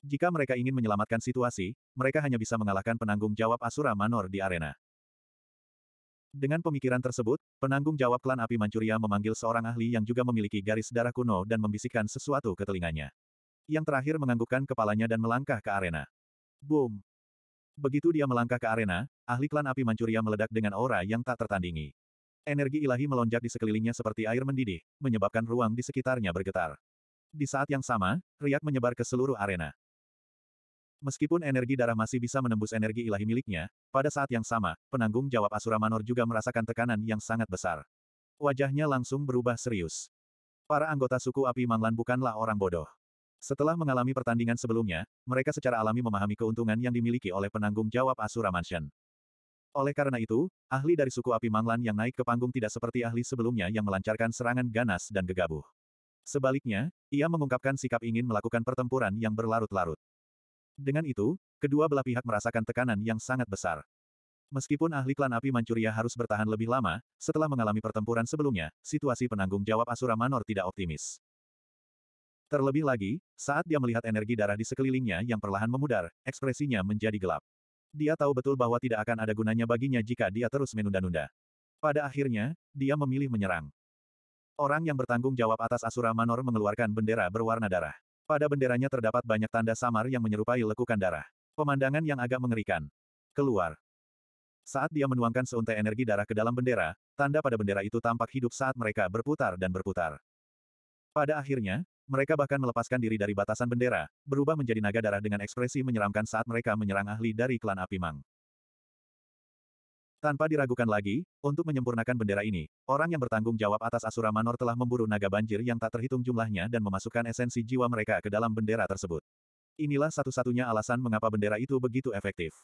Jika mereka ingin menyelamatkan situasi, mereka hanya bisa mengalahkan penanggung jawab Asura Manor di arena. Dengan pemikiran tersebut, penanggung jawab klan api Manchuria memanggil seorang ahli yang juga memiliki garis darah kuno dan membisikkan sesuatu ke telinganya. Yang terakhir menganggukkan kepalanya dan melangkah ke arena. Boom! Begitu dia melangkah ke arena, ahli klan api Manchuria meledak dengan aura yang tak tertandingi. Energi ilahi melonjak di sekelilingnya seperti air mendidih, menyebabkan ruang di sekitarnya bergetar. Di saat yang sama, riak menyebar ke seluruh arena. Meskipun energi darah masih bisa menembus energi ilahi miliknya, pada saat yang sama, penanggung jawab Asura Manor juga merasakan tekanan yang sangat besar. Wajahnya langsung berubah serius. Para anggota suku api Manglan bukanlah orang bodoh. Setelah mengalami pertandingan sebelumnya, mereka secara alami memahami keuntungan yang dimiliki oleh penanggung jawab Asura Mansion. Oleh karena itu, ahli dari suku api Manglan yang naik ke panggung tidak seperti ahli sebelumnya yang melancarkan serangan ganas dan gegabah. Sebaliknya, ia mengungkapkan sikap ingin melakukan pertempuran yang berlarut-larut. Dengan itu, kedua belah pihak merasakan tekanan yang sangat besar. Meskipun ahli klan api Manchuria harus bertahan lebih lama, setelah mengalami pertempuran sebelumnya, situasi penanggung jawab Asura Manor tidak optimis. Terlebih lagi, saat dia melihat energi darah di sekelilingnya yang perlahan memudar, ekspresinya menjadi gelap. Dia tahu betul bahwa tidak akan ada gunanya baginya jika dia terus menunda-nunda. Pada akhirnya, dia memilih menyerang. Orang yang bertanggung jawab atas Asura Manor mengeluarkan bendera berwarna darah. Pada benderanya terdapat banyak tanda samar yang menyerupai lekukan darah. Pemandangan yang agak mengerikan. Keluar. Saat dia menuangkan seuntai energi darah ke dalam bendera, tanda pada bendera itu tampak hidup saat mereka berputar dan berputar. Pada akhirnya, mereka bahkan melepaskan diri dari batasan bendera, berubah menjadi naga darah dengan ekspresi menyeramkan saat mereka menyerang ahli dari klan Api Mang. Tanpa diragukan lagi, untuk menyempurnakan bendera ini, orang yang bertanggung jawab atas Asura Manor telah memburu naga banjir yang tak terhitung jumlahnya dan memasukkan esensi jiwa mereka ke dalam bendera tersebut. Inilah satu-satunya alasan mengapa bendera itu begitu efektif.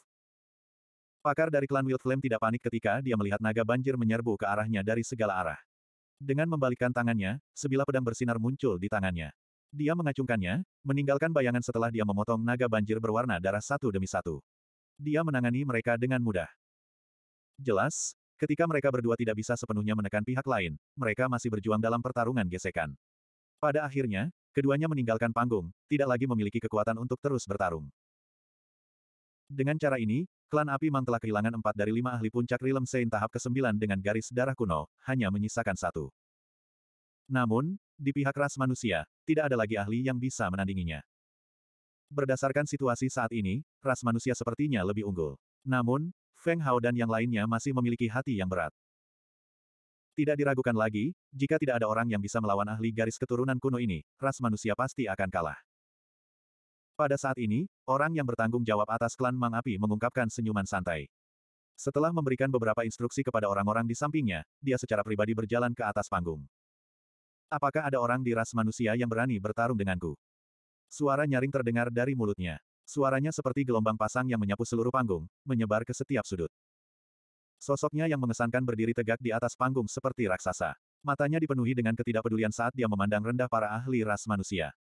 Pakar dari klan Wild Flame tidak panik ketika dia melihat naga banjir menyerbu ke arahnya dari segala arah. Dengan membalikkan tangannya, sebilah pedang bersinar muncul di tangannya. Dia mengacungkannya, meninggalkan bayangan setelah dia memotong naga banjir berwarna darah satu demi satu. Dia menangani mereka dengan mudah. Jelas, ketika mereka berdua tidak bisa sepenuhnya menekan pihak lain, mereka masih berjuang dalam pertarungan gesekan. Pada akhirnya, keduanya meninggalkan panggung, tidak lagi memiliki kekuatan untuk terus bertarung. Dengan cara ini, klan api Mang telah kehilangan empat dari lima ahli puncak Rilem Sein tahap ke-9 dengan garis darah kuno, hanya menyisakan satu. Namun, di pihak ras manusia, tidak ada lagi ahli yang bisa menandinginya. Berdasarkan situasi saat ini, ras manusia sepertinya lebih unggul. Namun, Feng Hao dan yang lainnya masih memiliki hati yang berat. Tidak diragukan lagi, jika tidak ada orang yang bisa melawan ahli garis keturunan kuno ini, ras manusia pasti akan kalah. Pada saat ini, orang yang bertanggung jawab atas klan Mang Api mengungkapkan senyuman santai. Setelah memberikan beberapa instruksi kepada orang-orang di sampingnya, dia secara pribadi berjalan ke atas panggung. Apakah ada orang di ras manusia yang berani bertarung denganku? Suara nyaring terdengar dari mulutnya. Suaranya seperti gelombang pasang yang menyapu seluruh panggung, menyebar ke setiap sudut. Sosoknya yang mengesankan berdiri tegak di atas panggung seperti raksasa. Matanya dipenuhi dengan ketidakpedulian saat dia memandang rendah para ahli ras manusia.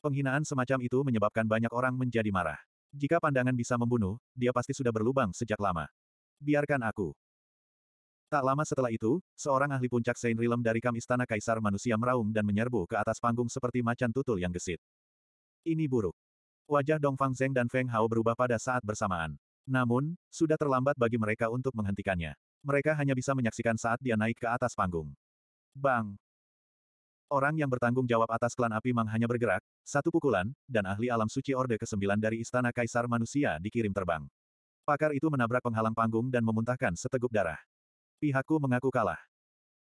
Penghinaan semacam itu menyebabkan banyak orang menjadi marah. Jika pandangan bisa membunuh, dia pasti sudah berlubang sejak lama. Biarkan aku. Tak lama setelah itu, seorang ahli puncak Saint Rilem dari Kam Istana Kaisar Manusia meraung dan menyerbu ke atas panggung seperti macan tutul yang gesit. Ini buruk. Wajah Dong Fang Zeng dan Feng Hao berubah pada saat bersamaan. Namun, sudah terlambat bagi mereka untuk menghentikannya. Mereka hanya bisa menyaksikan saat dia naik ke atas panggung. Bang! Orang yang bertanggung jawab atas klan api Mang hanya bergerak, satu pukulan, dan ahli alam suci Orde ke-9 dari Istana Kaisar Manusia dikirim terbang. Pakar itu menabrak penghalang panggung dan memuntahkan seteguk darah. Pihakku mengaku kalah.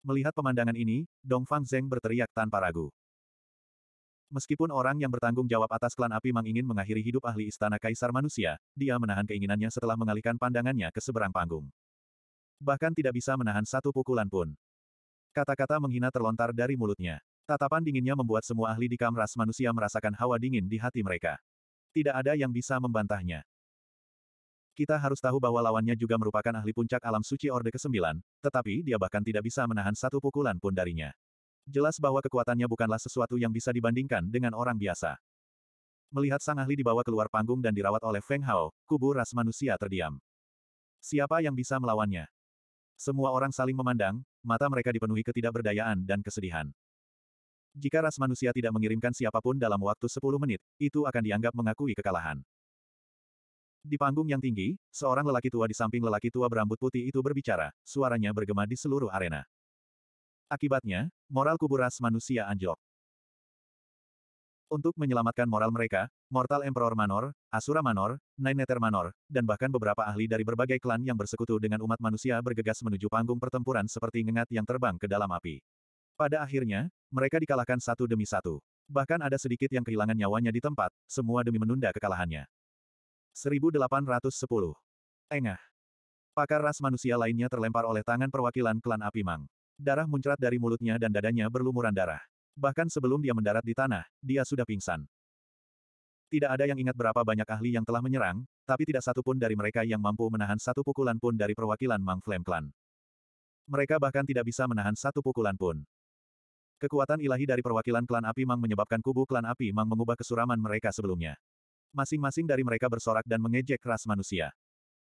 Melihat pemandangan ini, Dong Fang Zeng berteriak tanpa ragu. Meskipun orang yang bertanggung jawab atas klan api Mang ingin mengakhiri hidup ahli istana kaisar manusia, dia menahan keinginannya setelah mengalihkan pandangannya ke seberang panggung. Bahkan tidak bisa menahan satu pukulan pun. Kata-kata menghina terlontar dari mulutnya. Tatapan dinginnya membuat semua ahli di kamras manusia merasakan hawa dingin di hati mereka. Tidak ada yang bisa membantahnya. Kita harus tahu bahwa lawannya juga merupakan ahli puncak alam suci Orde ke-9, tetapi dia bahkan tidak bisa menahan satu pukulan pun darinya. Jelas bahwa kekuatannya bukanlah sesuatu yang bisa dibandingkan dengan orang biasa. Melihat Sang Ahli dibawa keluar panggung dan dirawat oleh Feng Hao, kubu ras manusia terdiam. Siapa yang bisa melawannya? Semua orang saling memandang, mata mereka dipenuhi ketidakberdayaan dan kesedihan. Jika ras manusia tidak mengirimkan siapapun dalam waktu 10 menit, itu akan dianggap mengakui kekalahan. Di panggung yang tinggi, seorang lelaki tua di samping lelaki tua berambut putih itu berbicara, suaranya bergema di seluruh arena. Akibatnya, moral kubur ras manusia anjlok. Untuk menyelamatkan moral mereka, Mortal Emperor Manor, Asura Manor, Nether Manor, dan bahkan beberapa ahli dari berbagai klan yang bersekutu dengan umat manusia bergegas menuju panggung pertempuran seperti ngengat yang terbang ke dalam api. Pada akhirnya, mereka dikalahkan satu demi satu. Bahkan ada sedikit yang kehilangan nyawanya di tempat, semua demi menunda kekalahannya. 1810. Engah. Pakar ras manusia lainnya terlempar oleh tangan perwakilan klan Api Mang. Darah muncrat dari mulutnya dan dadanya berlumuran darah. Bahkan sebelum dia mendarat di tanah, dia sudah pingsan. Tidak ada yang ingat berapa banyak ahli yang telah menyerang, tapi tidak satu pun dari mereka yang mampu menahan satu pukulan pun dari perwakilan Mang Flame Clan. Mereka bahkan tidak bisa menahan satu pukulan pun. Kekuatan ilahi dari perwakilan klan api Mang menyebabkan kubu klan api Mang mengubah kesuraman mereka sebelumnya. Masing-masing dari mereka bersorak dan mengejek ras manusia.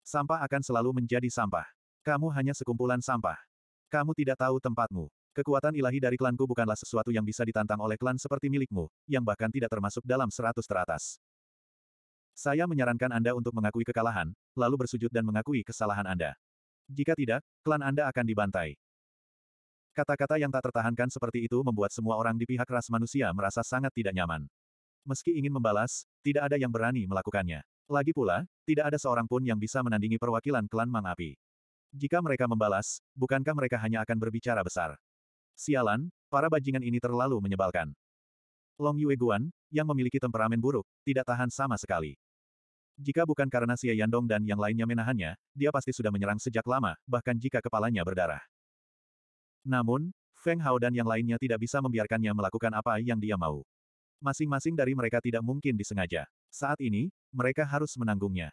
Sampah akan selalu menjadi sampah. Kamu hanya sekumpulan sampah. Kamu tidak tahu tempatmu. Kekuatan ilahi dari klanku bukanlah sesuatu yang bisa ditantang oleh klan seperti milikmu, yang bahkan tidak termasuk dalam seratus teratas. Saya menyarankan Anda untuk mengakui kekalahan, lalu bersujud dan mengakui kesalahan Anda. Jika tidak, klan Anda akan dibantai. Kata-kata yang tak tertahankan seperti itu membuat semua orang di pihak ras manusia merasa sangat tidak nyaman. Meski ingin membalas, tidak ada yang berani melakukannya. Lagi pula, tidak ada seorang pun yang bisa menandingi perwakilan klan Mang Api. Jika mereka membalas, bukankah mereka hanya akan berbicara besar? Sialan, para bajingan ini terlalu menyebalkan. Long Yue Guan, yang memiliki temperamen buruk, tidak tahan sama sekali. Jika bukan karena Xie Yandong dan yang lainnya menahannya, dia pasti sudah menyerang sejak lama, bahkan jika kepalanya berdarah. Namun, Feng Hao dan yang lainnya tidak bisa membiarkannya melakukan apa yang dia mau. Masing-masing dari mereka tidak mungkin disengaja. Saat ini, mereka harus menanggungnya.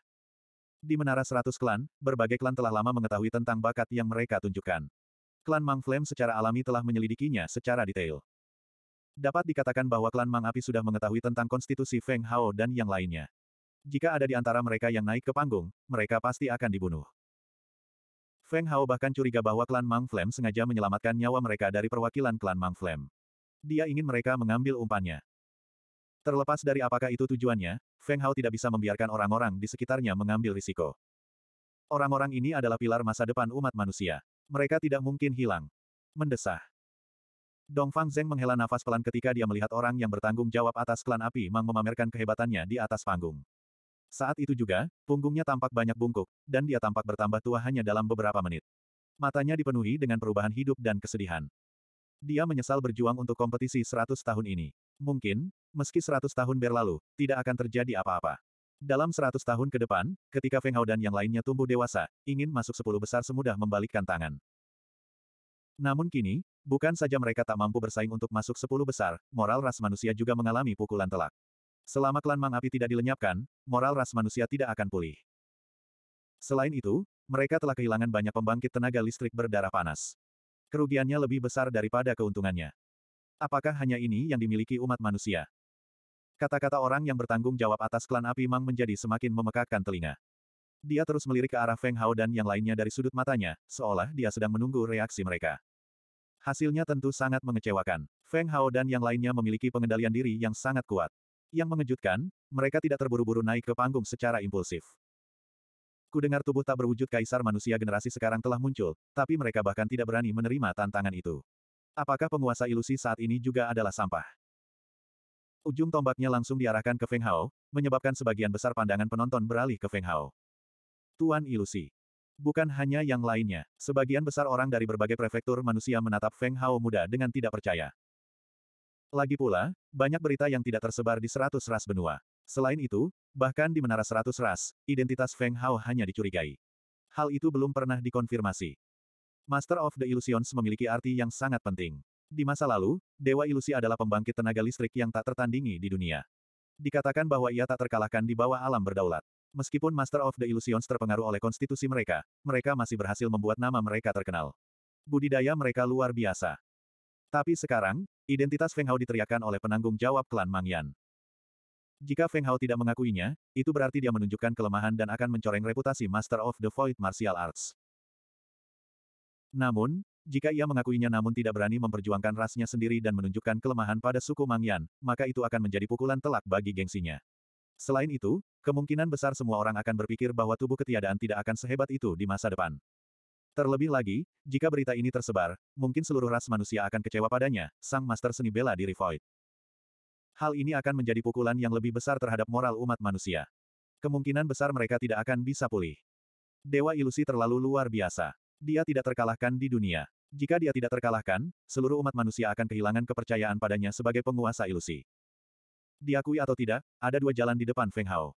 Di Menara Seratus Klan, berbagai klan telah lama mengetahui tentang bakat yang mereka tunjukkan. Klan Mang Flame secara alami telah menyelidikinya secara detail. Dapat dikatakan bahwa klan Mang Api sudah mengetahui tentang konstitusi Feng Hao dan yang lainnya. Jika ada di antara mereka yang naik ke panggung, mereka pasti akan dibunuh. Feng Hao bahkan curiga bahwa klan Mang Flame sengaja menyelamatkan nyawa mereka dari perwakilan klan Mang Flame. Dia ingin mereka mengambil umpannya. Terlepas dari apakah itu tujuannya, Feng Hao tidak bisa membiarkan orang-orang di sekitarnya mengambil risiko. Orang-orang ini adalah pilar masa depan umat manusia. Mereka tidak mungkin hilang. Mendesah. Dong Fang Zeng menghela nafas pelan ketika dia melihat orang yang bertanggung jawab atas klan api Mang memamerkan kehebatannya di atas panggung. Saat itu juga, punggungnya tampak banyak bungkuk, dan dia tampak bertambah tua hanya dalam beberapa menit. Matanya dipenuhi dengan perubahan hidup dan kesedihan. Dia menyesal berjuang untuk kompetisi 100 tahun ini. Mungkin, meski seratus tahun berlalu, tidak akan terjadi apa-apa. Dalam seratus tahun ke depan, ketika Feng Hao dan yang lainnya tumbuh dewasa, ingin masuk sepuluh besar semudah membalikkan tangan. Namun kini, bukan saja mereka tak mampu bersaing untuk masuk sepuluh besar, moral ras manusia juga mengalami pukulan telak. Selama klan Mang Api tidak dilenyapkan, moral ras manusia tidak akan pulih. Selain itu, mereka telah kehilangan banyak pembangkit tenaga listrik berdarah panas. Kerugiannya lebih besar daripada keuntungannya. Apakah hanya ini yang dimiliki umat manusia? Kata-kata orang yang bertanggung jawab atas klan api Mang menjadi semakin memekakkan telinga. Dia terus melirik ke arah Feng Hao dan yang lainnya dari sudut matanya, seolah dia sedang menunggu reaksi mereka. Hasilnya tentu sangat mengecewakan. Feng Hao dan yang lainnya memiliki pengendalian diri yang sangat kuat. Yang mengejutkan, mereka tidak terburu-buru naik ke panggung secara impulsif. Kudengar tubuh tak berwujud kaisar manusia generasi sekarang telah muncul, tapi mereka bahkan tidak berani menerima tantangan itu. Apakah penguasa ilusi saat ini juga adalah sampah? Ujung tombaknya langsung diarahkan ke Feng Hao, menyebabkan sebagian besar pandangan penonton beralih ke Feng Hao. Tuan ilusi. Bukan hanya yang lainnya, sebagian besar orang dari berbagai prefektur manusia menatap Feng Hao muda dengan tidak percaya. Lagi pula, banyak berita yang tidak tersebar di seratus ras benua. Selain itu, bahkan di Menara seratus ras, identitas Feng Hao hanya dicurigai. Hal itu belum pernah dikonfirmasi. Master of the Illusions memiliki arti yang sangat penting. Di masa lalu, Dewa Ilusi adalah pembangkit tenaga listrik yang tak tertandingi di dunia. Dikatakan bahwa ia tak terkalahkan di bawah alam berdaulat. Meskipun Master of the Illusions terpengaruh oleh konstitusi mereka, mereka masih berhasil membuat nama mereka terkenal. Budidaya mereka luar biasa. Tapi sekarang, identitas Feng Hao diteriakkan oleh penanggung jawab klan Mang Yan. Jika Feng Hao tidak mengakuinya, itu berarti dia menunjukkan kelemahan dan akan mencoreng reputasi Master of the Void Martial Arts. Namun, jika ia mengakuinya namun tidak berani memperjuangkan rasnya sendiri dan menunjukkan kelemahan pada suku Mangyan, maka itu akan menjadi pukulan telak bagi gengsinya. Selain itu, kemungkinan besar semua orang akan berpikir bahwa tubuh ketiadaan tidak akan sehebat itu di masa depan. Terlebih lagi, jika berita ini tersebar, mungkin seluruh ras manusia akan kecewa padanya, sang master seni bela diri Void. Hal ini akan menjadi pukulan yang lebih besar terhadap moral umat manusia. Kemungkinan besar mereka tidak akan bisa pulih. Dewa ilusi terlalu luar biasa. Dia tidak terkalahkan di dunia. Jika dia tidak terkalahkan, seluruh umat manusia akan kehilangan kepercayaan padanya sebagai penguasa ilusi. Diakui atau tidak, ada dua jalan di depan Feng Hao.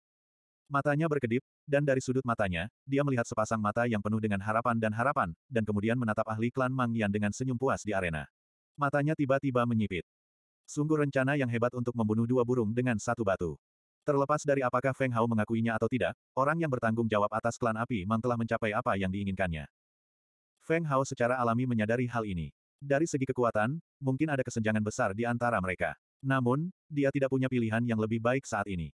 Matanya berkedip, dan dari sudut matanya, dia melihat sepasang mata yang penuh dengan harapan dan harapan, dan kemudian menatap ahli klan Mang Yan dengan senyum puas di arena. Matanya tiba-tiba menyipit. Sungguh rencana yang hebat untuk membunuh dua burung dengan satu batu. Terlepas dari apakah Feng Hao mengakuinya atau tidak, orang yang bertanggung jawab atas klan api Mang telah mencapai apa yang diinginkannya. Feng Hao secara alami menyadari hal ini. Dari segi kekuatan, mungkin ada kesenjangan besar di antara mereka. Namun, dia tidak punya pilihan yang lebih baik saat ini.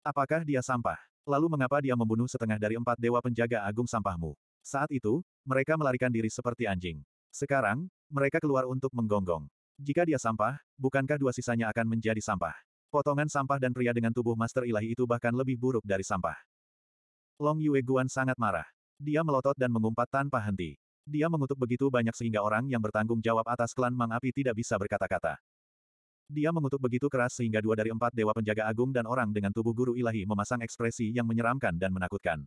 Apakah dia sampah? Lalu mengapa dia membunuh setengah dari empat dewa penjaga agung sampahmu? Saat itu, mereka melarikan diri seperti anjing. Sekarang, mereka keluar untuk menggonggong. Jika dia sampah, bukankah dua sisanya akan menjadi sampah? Potongan sampah dan pria dengan tubuh master ilahi itu bahkan lebih buruk dari sampah. Long Yue Guan sangat marah. Dia melotot dan mengumpat tanpa henti. Dia mengutuk begitu banyak sehingga orang yang bertanggung jawab atas klan Mang Api tidak bisa berkata-kata. Dia mengutuk begitu keras sehingga dua dari empat dewa penjaga agung dan orang dengan tubuh guru ilahi memasang ekspresi yang menyeramkan dan menakutkan.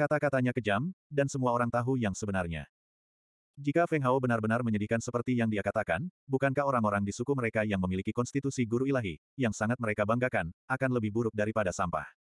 Kata-katanya kejam, dan semua orang tahu yang sebenarnya. Jika Feng Hao benar-benar menyedihkan seperti yang dia katakan, bukankah orang-orang di suku mereka yang memiliki konstitusi guru ilahi, yang sangat mereka banggakan, akan lebih buruk daripada sampah?